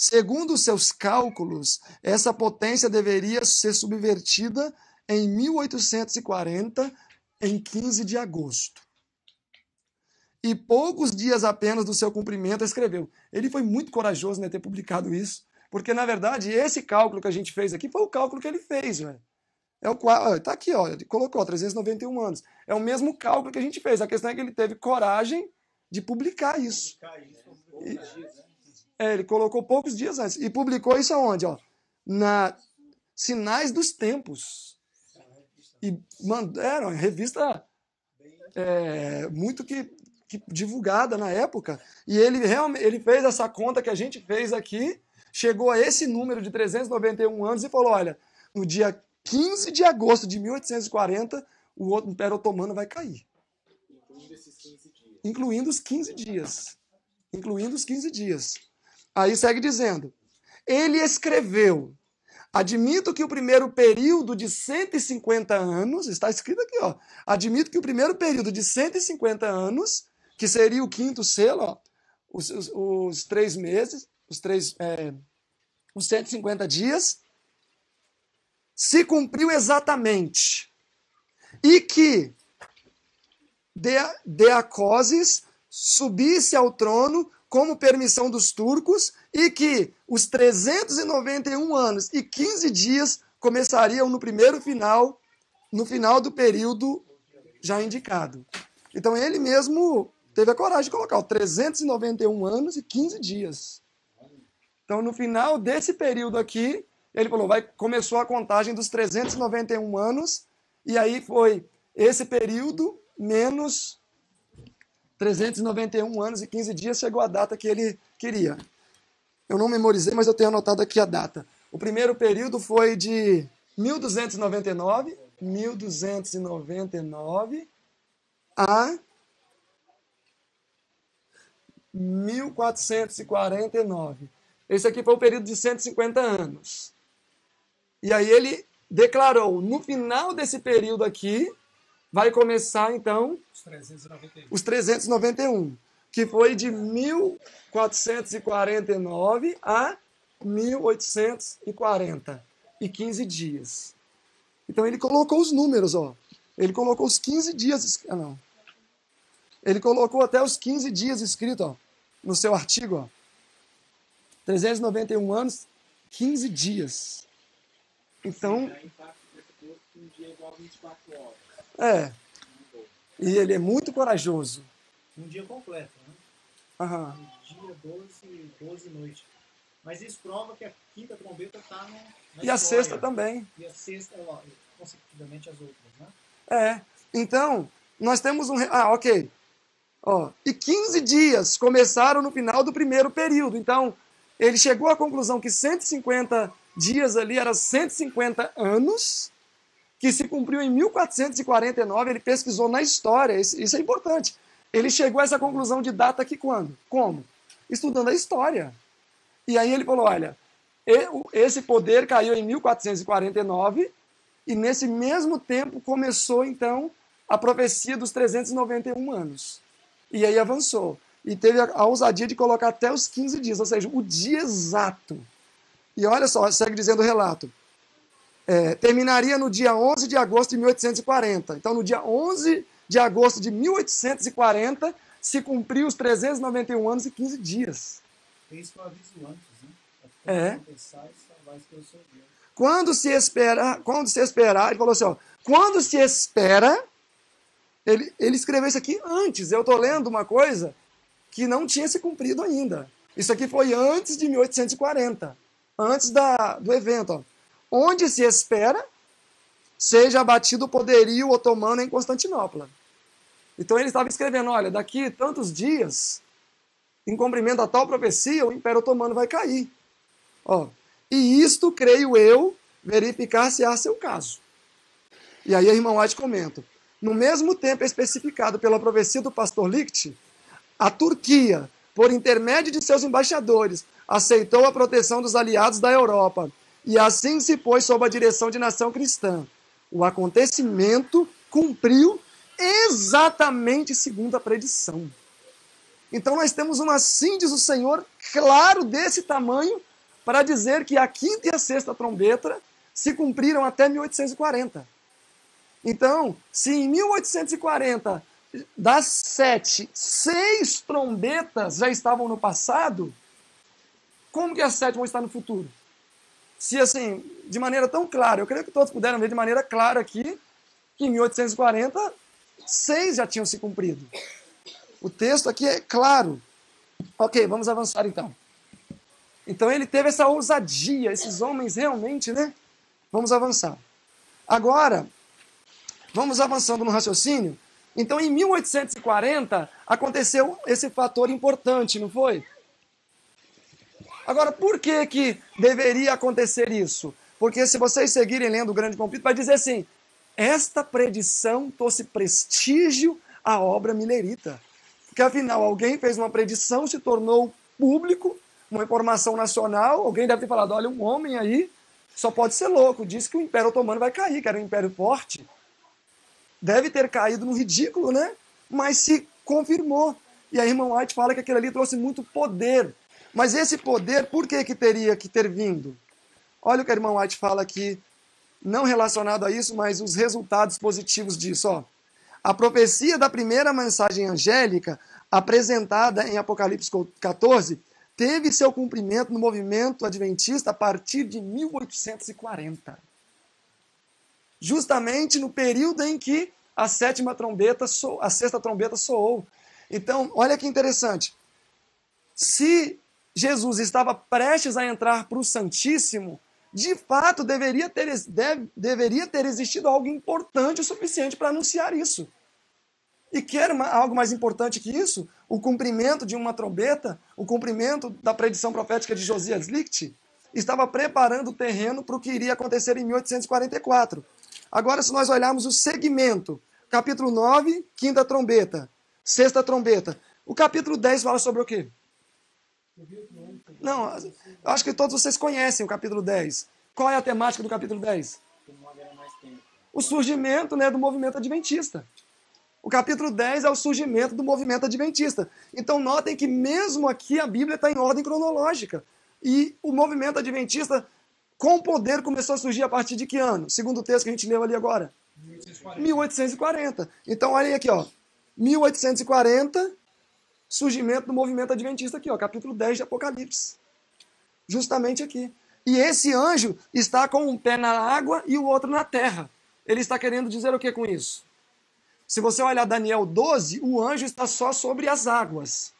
Segundo seus cálculos, essa potência deveria ser subvertida em 1840, em 15 de agosto. E poucos dias apenas do seu cumprimento, escreveu. Ele foi muito corajoso em né, ter publicado isso, porque, na verdade, esse cálculo que a gente fez aqui foi o cálculo que ele fez, velho. Né? É o está aqui, ó, ele colocou 391 anos. É o mesmo cálculo que a gente fez. A questão é que ele teve coragem de publicar isso. Publicar isso e, é, ele colocou poucos dias antes. E publicou isso aonde? Ó? Na Sinais dos Tempos. E mandaram, revista é, muito que, que, divulgada na época. E ele, realmente, ele fez essa conta que a gente fez aqui, chegou a esse número de 391 anos e falou: olha, no dia 15 de agosto de 1840, o Império Otomano vai cair. Incluindo, esses 15 dias. Incluindo os 15 dias. Incluindo os 15 dias. Aí segue dizendo: ele escreveu. Admito que o primeiro período de 150 anos, está escrito aqui, ó. Admito que o primeiro período de 150 anos, que seria o quinto selo, ó, os, os, os três meses, os três, é, os 150 dias, se cumpriu exatamente. E que de, Deacoses subisse ao trono como permissão dos turcos e que os 391 anos e 15 dias começariam no primeiro final, no final do período já indicado. Então ele mesmo teve a coragem de colocar ó, 391 anos e 15 dias. Então no final desse período aqui, ele falou, vai começou a contagem dos 391 anos e aí foi esse período menos 391 anos e 15 dias chegou a data que ele queria. Eu não memorizei, mas eu tenho anotado aqui a data. O primeiro período foi de 1299, 1299 a 1449. Esse aqui foi o período de 150 anos. E aí ele declarou: no final desse período aqui, vai começar então os 391, os 391 que foi de 1449 a 1840 e 15 dias. Então ele colocou os números, ó. Ele colocou os 15 dias, ah, não. Ele colocou até os 15 dias escrito, ó, no seu artigo, ó. 391 anos, 15 dias. Então, um dia igual 24 horas. É. E ele é muito corajoso. Um dia completo, né? Aham. Um dia, 12, 12 noites. Mas isso prova que a quinta trombeta está no. E a sexta também. E a sexta, ó, consecutivamente as outras, né? É. Então, nós temos um. Ah, ok. Ó, e 15 dias começaram no final do primeiro período. Então, ele chegou à conclusão que 150 dias ali era 150 anos que se cumpriu em 1449, ele pesquisou na história, isso é importante. Ele chegou a essa conclusão de data que quando? Como? Estudando a história. E aí ele falou: olha, esse poder caiu em 1449, e nesse mesmo tempo começou então a profecia dos 391 anos. E aí avançou. E teve a, a ousadia de colocar até os 15 dias, ou seja, o dia exato. E olha só, segue dizendo o relato. É, terminaria no dia 11 de agosto de 1840. Então, no dia 11 de agosto de 1840, se cumpriu os 391 anos e 15 dias. Isso eu aviso antes, né? É. Quando se espera, quando se esperar, ele falou assim, ó, quando se espera, ele, ele escreveu isso aqui antes. Eu estou lendo uma coisa que não tinha se cumprido ainda. Isso aqui foi antes de 1840, antes da, do evento, ó onde se espera seja abatido o poderio otomano em Constantinopla. Então ele estava escrevendo: olha, daqui tantos dias, em cumprimento a tal profecia, o Império Otomano vai cair. Ó, e isto, creio eu, verificar se há seu caso. E aí a irmã White comenta: no mesmo tempo é especificado pela profecia do pastor Licht, a Turquia, por intermédio de seus embaixadores, aceitou a proteção dos aliados da Europa e assim se pôs sob a direção de nação cristã. O acontecimento cumpriu exatamente segundo a predição. Então nós temos um assim do Senhor claro desse tamanho para dizer que a quinta e a sexta trombeta se cumpriram até 1840. Então, se em 1840 das sete, seis trombetas já estavam no passado, como que as sete vão estar no futuro? se assim, de maneira tão clara, eu creio que todos puderam ver de maneira clara aqui, que em 1840, seis já tinham se cumprido. O texto aqui é claro. Ok, vamos avançar então. Então ele teve essa ousadia, esses homens realmente, né? Vamos avançar. Agora, vamos avançando no raciocínio. Então, em 1840, aconteceu esse fator importante, não foi? Agora, por que, que deveria acontecer isso? Porque se vocês seguirem lendo o Grande Conflito, vai dizer assim: esta predição trouxe prestígio à obra milerita. Porque afinal, alguém fez uma predição, se tornou público, uma informação nacional. Alguém deve ter falado: olha, um homem aí só pode ser louco, disse que o Império Otomano vai cair, que era um império forte. Deve ter caído no ridículo, né? Mas se confirmou. E a irmã White fala que aquilo ali trouxe muito poder mas esse poder, por que, que teria que ter vindo? Olha o que a irmã White fala aqui, não relacionado a isso, mas os resultados positivos disso. Ó. A profecia da primeira mensagem angélica, apresentada em Apocalipse 14, teve seu cumprimento no movimento adventista a partir de 1840. Justamente no período em que a sétima trombeta, so, a sexta trombeta soou. Então, olha que interessante. Se Jesus estava prestes a entrar para o Santíssimo, de fato deveria ter, deve, deveria ter existido algo importante o suficiente para anunciar isso. E quer uma, algo mais importante que isso? O cumprimento de uma trombeta, o cumprimento da predição profética de Josias Licht, estava preparando o terreno para o que iria acontecer em 1844. Agora, se nós olharmos o segmento, capítulo 9, quinta trombeta, sexta trombeta. O capítulo 10 fala sobre o quê? Não, acho que todos vocês conhecem o capítulo 10. Qual é a temática do capítulo 10? O surgimento né, do movimento adventista. O capítulo 10 é o surgimento do movimento adventista. Então, notem que mesmo aqui a Bíblia está em ordem cronológica. E o movimento adventista, com poder, começou a surgir a partir de que ano? Segundo o texto que a gente leu ali agora. 1840. 1840. Então, olhem aqui, ó. 1840 surgimento do movimento adventista aqui, ó, capítulo 10 de Apocalipse. Justamente aqui. E esse anjo está com um pé na água e o outro na terra. Ele está querendo dizer o que com isso? Se você olhar Daniel 12, o anjo está só sobre as águas.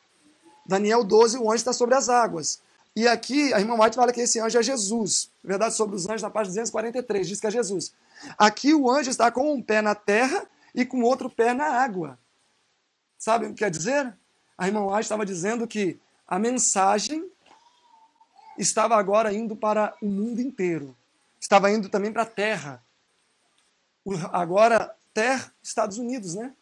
Daniel 12, o anjo está sobre as águas. E aqui, a irmã White fala que esse anjo é Jesus. Verdade sobre os anjos, na página 243, diz que é Jesus. Aqui o anjo está com um pé na terra e com outro pé na água. Sabe o que quer dizer? a irmã Lá estava dizendo que a mensagem estava agora indo para o mundo inteiro. Estava indo também para a Terra. Agora, Terra, Estados Unidos, né?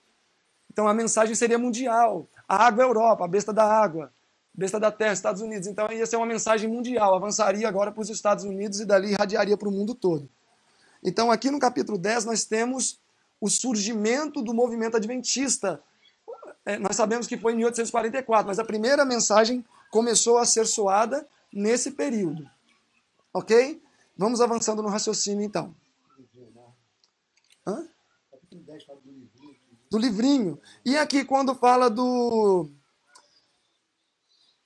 Então a mensagem seria mundial. A água é Europa, a besta da água, besta da terra, Estados Unidos. Então ia ser uma mensagem mundial, avançaria agora para os Estados Unidos e dali irradiaria para o mundo todo. Então aqui no capítulo 10 nós temos o surgimento do movimento adventista é, nós sabemos que foi em 1844, mas a primeira mensagem começou a ser soada nesse período. Ok? Vamos avançando no raciocínio então. Hã? Do livrinho. E aqui, quando fala do.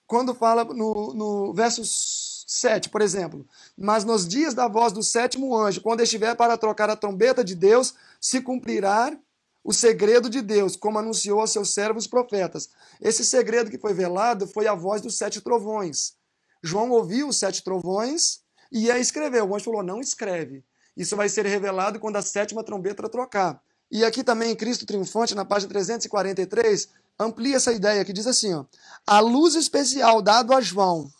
Quando fala no, no verso 7, por exemplo. Mas nos dias da voz do sétimo anjo, quando estiver para trocar a trombeta de Deus, se cumprirá o segredo de Deus, como anunciou aos seus servos profetas. Esse segredo que foi velado foi a voz dos sete trovões. João ouviu os sete trovões e ia escrever. O anjo falou: não escreve. Isso vai ser revelado quando a sétima trombeta trocar. E aqui também em Cristo Triunfante, na página 343, amplia essa ideia que diz assim: ó, a luz especial dada a João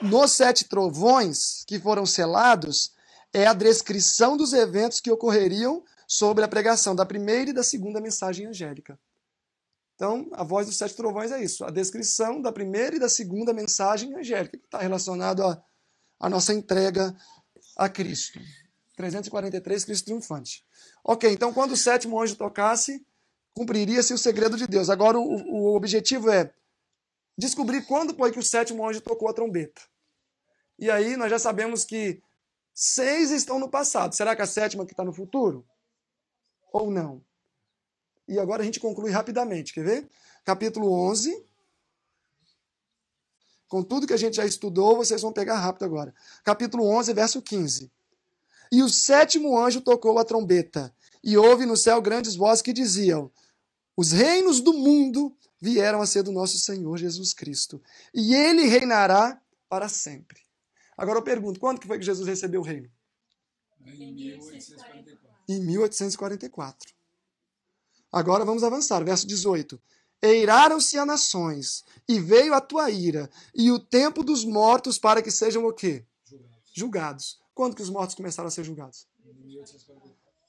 nos sete trovões que foram selados é a descrição dos eventos que ocorreriam sobre a pregação da primeira e da segunda mensagem angélica. Então, a voz dos sete trovões é isso, a descrição da primeira e da segunda mensagem angélica, que está relacionado à, a nossa entrega a Cristo. 343, Cristo triunfante. Ok, então quando o sétimo anjo tocasse, cumpriria-se o segredo de Deus. Agora o, o, objetivo é descobrir quando foi que o sétimo anjo tocou a trombeta. E aí nós já sabemos que seis estão no passado. Será que a sétima que está no futuro? ou não? E agora a gente conclui rapidamente, quer ver? Capítulo 11. Com tudo que a gente já estudou, vocês vão pegar rápido agora. Capítulo 11, verso 15. E o sétimo anjo tocou a trombeta, e houve no céu grandes vozes que diziam: Os reinos do mundo vieram a ser do nosso Senhor Jesus Cristo, e ele reinará para sempre. Agora eu pergunto, quando que foi que Jesus recebeu o reino? Em 1844 em 1844. Agora vamos avançar, verso 18. Eiraram-se as nações, e veio a tua ira, e o tempo dos mortos para que sejam o quê? Julgados. julgados. Quando que os mortos começaram a ser julgados?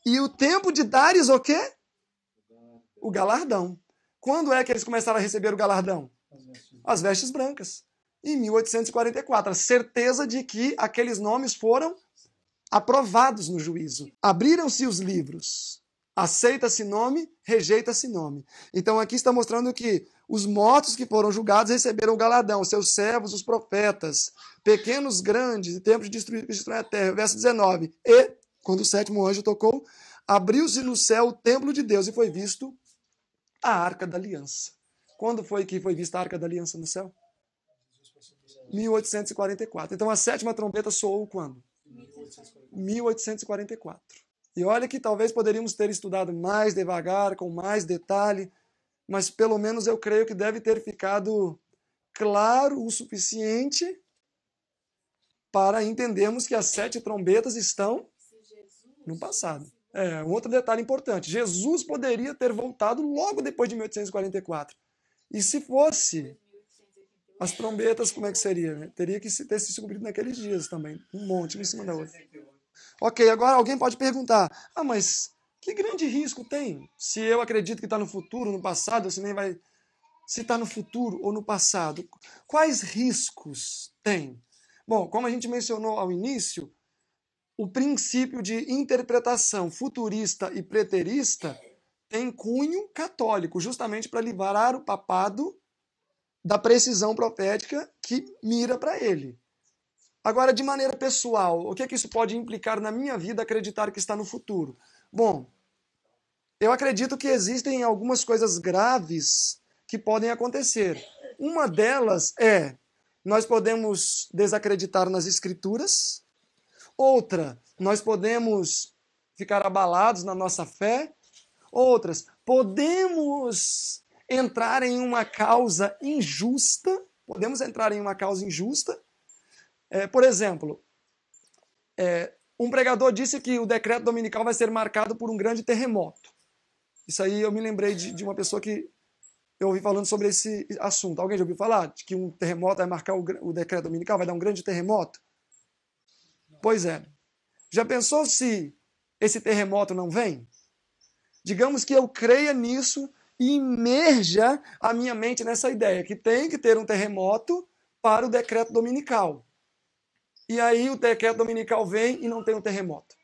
E o tempo de dares o quê? O galardão. Quando é que eles começaram a receber o galardão? As vestes brancas. Em 1844, a certeza de que aqueles nomes foram aprovados no juízo. Abriram-se os livros. Aceita-se nome, rejeita-se nome. Então aqui está mostrando que os mortos que foram julgados receberam o galadão, seus servos, os profetas, pequenos, grandes, tempos de destruir, destruir a terra. Verso 19. E, quando o sétimo anjo tocou, abriu-se no céu o templo de Deus e foi visto a arca da aliança. Quando foi que foi vista a arca da aliança no céu? 1844. Então a sétima trombeta soou quando? 1844. E olha que talvez poderíamos ter estudado mais devagar, com mais detalhe, mas pelo menos eu creio que deve ter ficado claro o suficiente para entendermos que as sete trombetas estão no passado. É, um outro detalhe importante: Jesus poderia ter voltado logo depois de 1844. E se fosse as trombetas, como é que seria? Né? Teria que ter se descobrido naqueles dias também. Um monte, uma em cima da outra. Ok, agora alguém pode perguntar: ah, mas que grande risco tem? Se eu acredito que está no futuro, no passado, se nem vai. Se está no futuro ou no passado, quais riscos tem? Bom, como a gente mencionou ao início, o princípio de interpretação futurista e preterista tem cunho católico, justamente para livrar o papado da precisão profética que mira para ele. Agora, de maneira pessoal, o que é que isso pode implicar na minha vida acreditar que está no futuro? Bom, eu acredito que existem algumas coisas graves que podem acontecer. Uma delas é nós podemos desacreditar nas escrituras. Outra, nós podemos ficar abalados na nossa fé. Outras, podemos entrar em uma causa injusta, podemos entrar em uma causa injusta. É, por exemplo, é, um pregador disse que o decreto dominical vai ser marcado por um grande terremoto. Isso aí eu me lembrei de, de uma pessoa que eu ouvi falando sobre esse assunto. Alguém já ouviu falar de que um terremoto vai marcar o, o decreto dominical, vai dar um grande terremoto? Pois é. Já pensou se esse terremoto não vem? Digamos que eu creia nisso, imerja a minha mente nessa ideia que tem que ter um terremoto para o decreto dominical. E aí o decreto dominical vem e não tem um terremoto.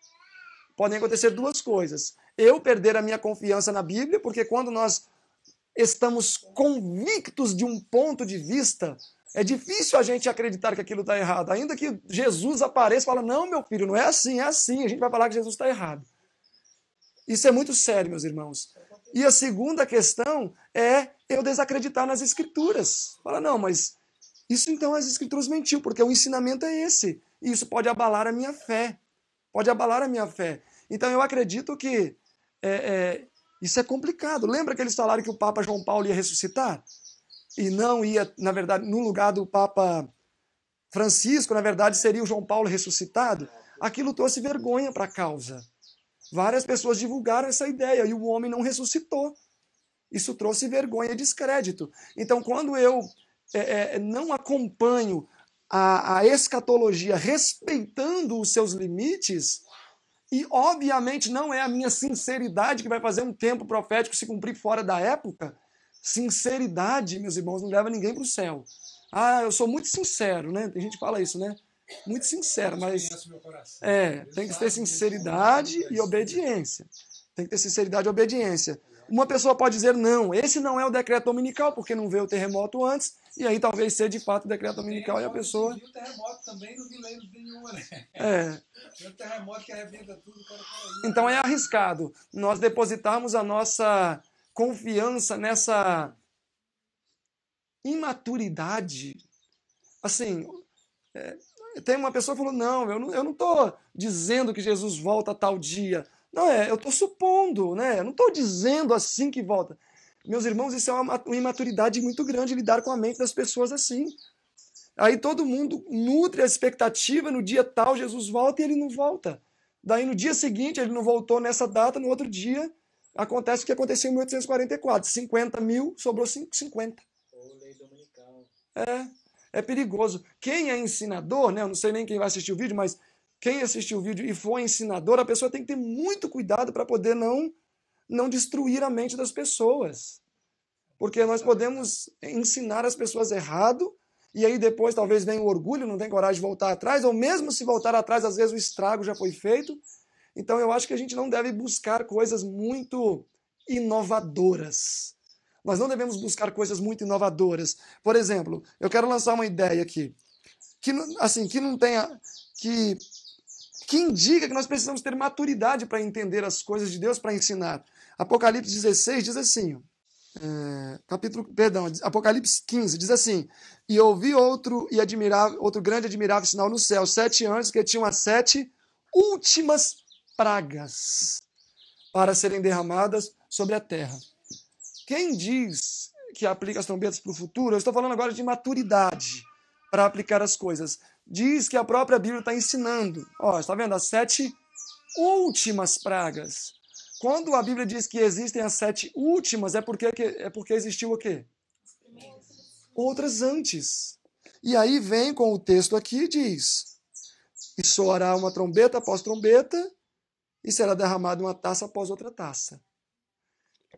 Podem acontecer duas coisas. Eu perder a minha confiança na Bíblia, porque quando nós estamos convictos de um ponto de vista, é difícil a gente acreditar que aquilo está errado. Ainda que Jesus apareça e fala, não, meu filho, não é assim, é assim. A gente vai falar que Jesus está errado. Isso é muito sério, meus irmãos. E a segunda questão é eu desacreditar nas escrituras. Fala, não, mas isso então as escrituras mentiu, porque o ensinamento é esse. E isso pode abalar a minha fé. Pode abalar a minha fé. Então eu acredito que é, é, isso é complicado. Lembra que eles falaram que o Papa João Paulo ia ressuscitar? E não ia, na verdade, no lugar do Papa Francisco, na verdade, seria o João Paulo ressuscitado? Aquilo trouxe vergonha para a causa. Várias pessoas divulgaram essa ideia e o homem não ressuscitou. Isso trouxe vergonha e descrédito. Então, quando eu é, é, não acompanho a, a escatologia respeitando os seus limites, e obviamente não é a minha sinceridade que vai fazer um tempo profético se cumprir fora da época. Sinceridade, meus irmãos, não leva ninguém para o céu. Ah, eu sou muito sincero, né? Tem gente que fala isso, né? muito sincero, mas é, tem que ter sinceridade e obediência. Tem que ter sinceridade e obediência. Uma pessoa pode dizer não, esse não é o decreto dominical porque não veio o terremoto antes e aí talvez seja de fato o decreto dominical e a pessoa. O terremoto também não vi nenhuma, né? É. terremoto que arrebenta tudo. Então é arriscado nós depositarmos a nossa confiança nessa imaturidade. Assim, é, tem uma pessoa que falou: não, eu não estou não tô dizendo que Jesus volta tal dia. Não, é, eu estou supondo, né? Eu não estou dizendo assim que volta. Meus irmãos, isso é uma, uma imaturidade muito grande lidar com a mente das pessoas assim. Aí todo mundo nutre a expectativa no dia tal Jesus volta e ele não volta. Daí no dia seguinte ele não voltou nessa data, no outro dia acontece o que aconteceu em 1844. 50 mil, sobrou 50. Ou lei dominical. É é perigoso. Quem é ensinador, né? Eu não sei nem quem vai assistir o vídeo, mas quem assistiu o vídeo e foi ensinador, a pessoa tem que ter muito cuidado para poder não não destruir a mente das pessoas. Porque nós podemos ensinar as pessoas errado e aí depois talvez venha o orgulho, não tem coragem de voltar atrás, ou mesmo se voltar atrás, às vezes o estrago já foi feito. Então eu acho que a gente não deve buscar coisas muito inovadoras. Nós não devemos buscar coisas muito inovadoras. Por exemplo, eu quero lançar uma ideia aqui que assim, que não tenha que que indica que nós precisamos ter maturidade para entender as coisas de Deus para ensinar. Apocalipse 16 diz assim, é, capítulo, perdão, Apocalipse 15 diz assim: E ouvi outro e admirável, outro grande admirável sinal no céu, sete anos que tinham as sete últimas pragas para serem derramadas sobre a terra. Quem diz que aplica as trombetas para o futuro, eu estou falando agora de maturidade para aplicar as coisas. Diz que a própria Bíblia está ensinando. Ó, está vendo? As sete últimas pragas. Quando a Bíblia diz que existem as sete últimas, é porque, é porque existiu o quê? Outras antes. E aí vem com o texto aqui diz: E soará uma trombeta após trombeta, e será derramada uma taça após outra taça.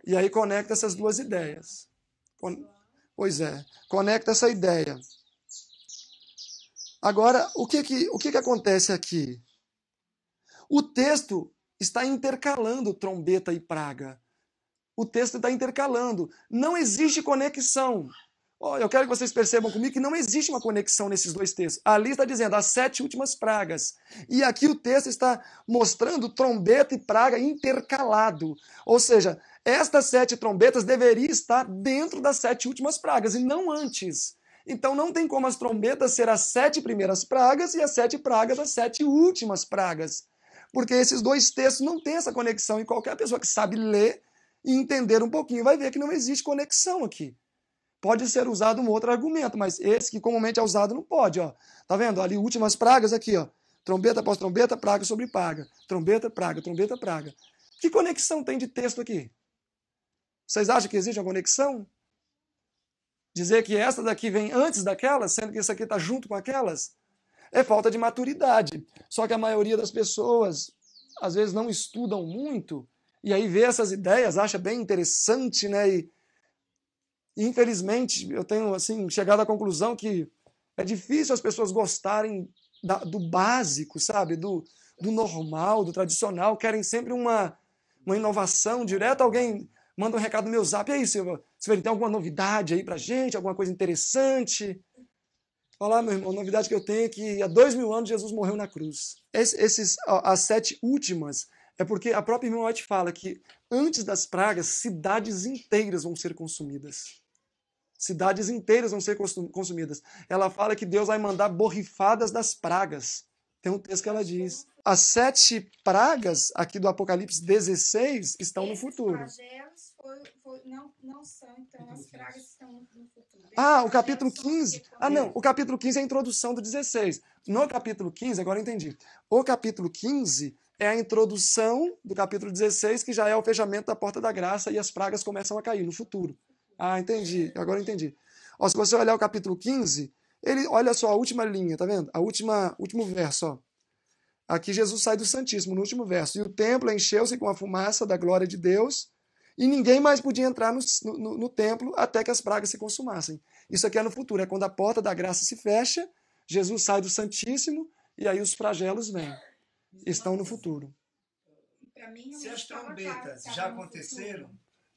E aí conecta essas duas ideias. Con... Pois é, conecta essa ideia. Agora, o que que, o que que acontece aqui? O texto está intercalando trombeta e praga. O texto está intercalando. Não existe conexão. Olha, eu quero que vocês percebam comigo que não existe uma conexão nesses dois textos. Ali está dizendo as sete últimas pragas. E aqui o texto está mostrando trombeta e praga intercalado. Ou seja, estas sete trombetas deveriam estar dentro das sete últimas pragas e não antes. Então não tem como as trombetas ser as sete primeiras pragas e as sete pragas as sete últimas pragas. Porque esses dois textos não têm essa conexão e qualquer pessoa que sabe ler e entender um pouquinho vai ver que não existe conexão aqui pode ser usado um outro argumento, mas esse que comumente é usado não pode, ó. Tá vendo? Ali últimas pragas aqui, ó. Trombeta após trombeta, praga sobre praga. Trombeta, praga, trombeta, praga. Que conexão tem de texto aqui? Vocês acham que existe uma conexão? Dizer que essa daqui vem antes daquelas, sendo que isso aqui está junto com aquelas? É falta de maturidade. Só que a maioria das pessoas, às vezes, não estudam muito, e aí vê essas ideias, acha bem interessante, né? E Infelizmente, eu tenho assim chegado à conclusão que é difícil as pessoas gostarem da, do básico, sabe? Do, do normal, do tradicional. Querem sempre uma, uma inovação direto. Alguém manda um recado no meu zap. E aí, Silva, Silva, tem alguma novidade aí pra gente? Alguma coisa interessante? Olá, ah, meu irmão. A novidade que eu tenho é que há dois mil anos Jesus morreu na cruz. Esse, esses, as sete últimas é porque a própria Irmã White fala que antes das pragas, cidades inteiras vão ser consumidas cidades inteiras vão ser consumidas. Ela fala que Deus vai mandar borrifadas das pragas. Tem um texto que ela diz. As sete pragas aqui do Apocalipse 16 estão no futuro. Foi, foi, não, não são, então as então, pragas estão no futuro. Ah, o capítulo 15. Ah, não, o capítulo 15 é a introdução do 16. No capítulo 15, agora entendi. O capítulo 15 é a introdução do capítulo 16, que já é o fechamento da porta da graça e as pragas começam a cair no futuro. Ah, entendi. Agora entendi. Ó, se você olhar o capítulo 15, ele, olha só a última linha, tá vendo? A última, último verso, ó. Aqui Jesus sai do Santíssimo, no último verso. E o templo encheu-se com a fumaça da glória de Deus, e ninguém mais podia entrar no, no, no templo até que as pragas se consumassem. Isso aqui é no futuro, é quando a porta da graça se fecha, Jesus sai do Santíssimo, e aí os flagelos vêm. Estão no futuro. Se as trombetas já aconteceram.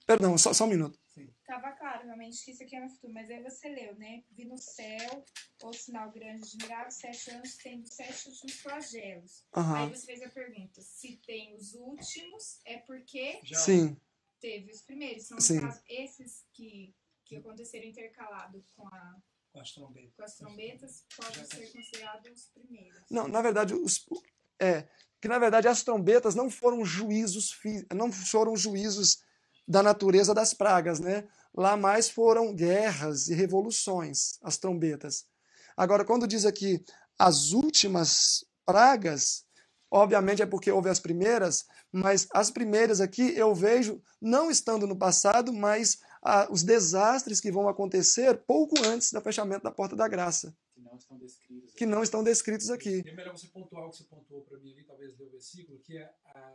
Perdão, só, só um minuto. Sim tava claro realmente que isso aqui é era no futuro, mas aí você leu, né? Vi no céu, o sinal grande de milagre, sete anos, tendo sete últimos flagelos. Uhum. Aí você fez a pergunta: se tem os últimos, é porque Já. Sim. teve os primeiros. São Sim. Casos, esses que, que aconteceram intercalado com a com as trombetas. Com as trombetas podem ser tá. considerados os primeiros. Não, na verdade, os, é, que na verdade as trombetas não foram juízos, não foram juízos da natureza das pragas, né? Lá mais foram guerras e revoluções, as trombetas. Agora, quando diz aqui as últimas pragas, obviamente é porque houve as primeiras, mas as primeiras aqui eu vejo não estando no passado, mas ah, os desastres que vão acontecer pouco antes do fechamento da porta da graça. Que não estão descritos aqui. Que não estão descritos aqui. É melhor você pontuar o que você pontuou para mim ali, talvez ler o versículo, que é a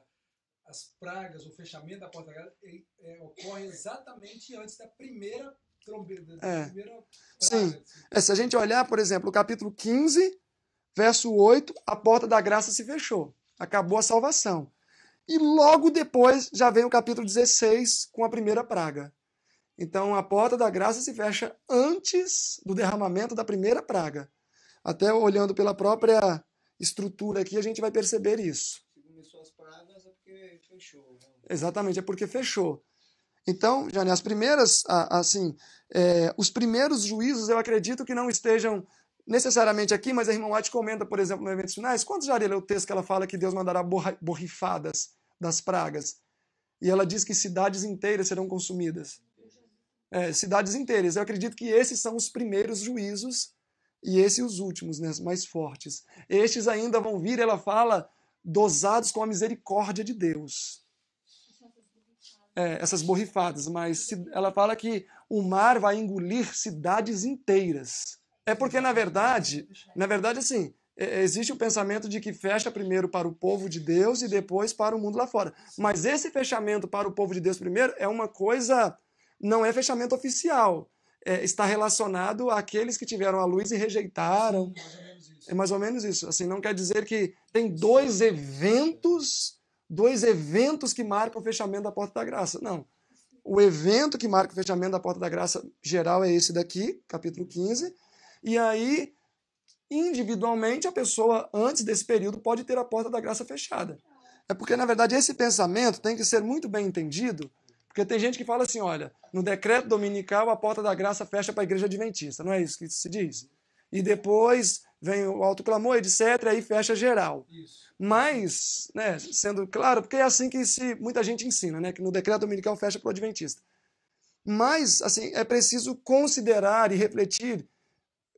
as pragas, o fechamento da porta grada é, ocorre exatamente antes da primeira trombeta. Da é. primeira Sim. Assim. É, se a gente olhar, por exemplo, o capítulo 15, verso 8, a porta da graça se fechou. Acabou a salvação. E logo depois já vem o capítulo 16 com a primeira praga. Então a porta da graça se fecha antes do derramamento da primeira praga. Até olhando pela própria estrutura aqui, a gente vai perceber isso. começou as pragas, fechou. Né? Exatamente, é porque fechou. Então, Jane, as primeiras, assim, é, os primeiros juízos, eu acredito que não estejam necessariamente aqui, mas a irmã White comenta, por exemplo, no Eventos Finais, quando Jane lê o texto que ela fala que Deus mandará borrifadas das pragas, e ela diz que cidades inteiras serão consumidas. É, cidades inteiras. Eu acredito que esses são os primeiros juízos e esses os últimos, né, os mais fortes. Estes ainda vão vir, ela fala, dosados com a misericórdia de Deus. É, essas borrifadas, mas se, ela fala que o mar vai engolir cidades inteiras. É porque, na verdade, na verdade, assim, é, existe o pensamento de que fecha primeiro para o povo de Deus e depois para o mundo lá fora. Mas esse fechamento para o povo de Deus primeiro é uma coisa, não é fechamento oficial é, está relacionado àqueles que tiveram a luz e rejeitaram. É, é mais ou menos isso. Assim, não quer dizer que tem dois eventos, dois eventos que marcam o fechamento da porta da graça. Não. O evento que marca o fechamento da porta da graça geral é esse daqui, capítulo 15. E aí, individualmente, a pessoa, antes desse período, pode ter a porta da graça fechada. É porque, na verdade, esse pensamento tem que ser muito bem entendido porque tem gente que fala assim: olha, no decreto dominical a porta da graça fecha para a igreja adventista, não é isso que se diz? E depois vem o alto clamor, etc., e aí fecha geral. Isso. Mas, né, sendo claro, porque é assim que se, muita gente ensina, né, que no decreto dominical fecha para o adventista. Mas, assim, é preciso considerar e refletir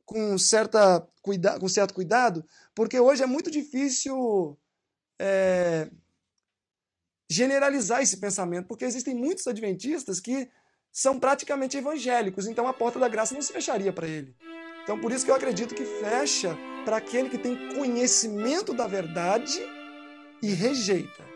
com, certa, cuida, com certo cuidado, porque hoje é muito difícil é, generalizar esse pensamento, porque existem muitos adventistas que são praticamente evangélicos, então a porta da graça não se fecharia para ele. Então por isso que eu acredito que fecha para aquele que tem conhecimento da verdade e rejeita.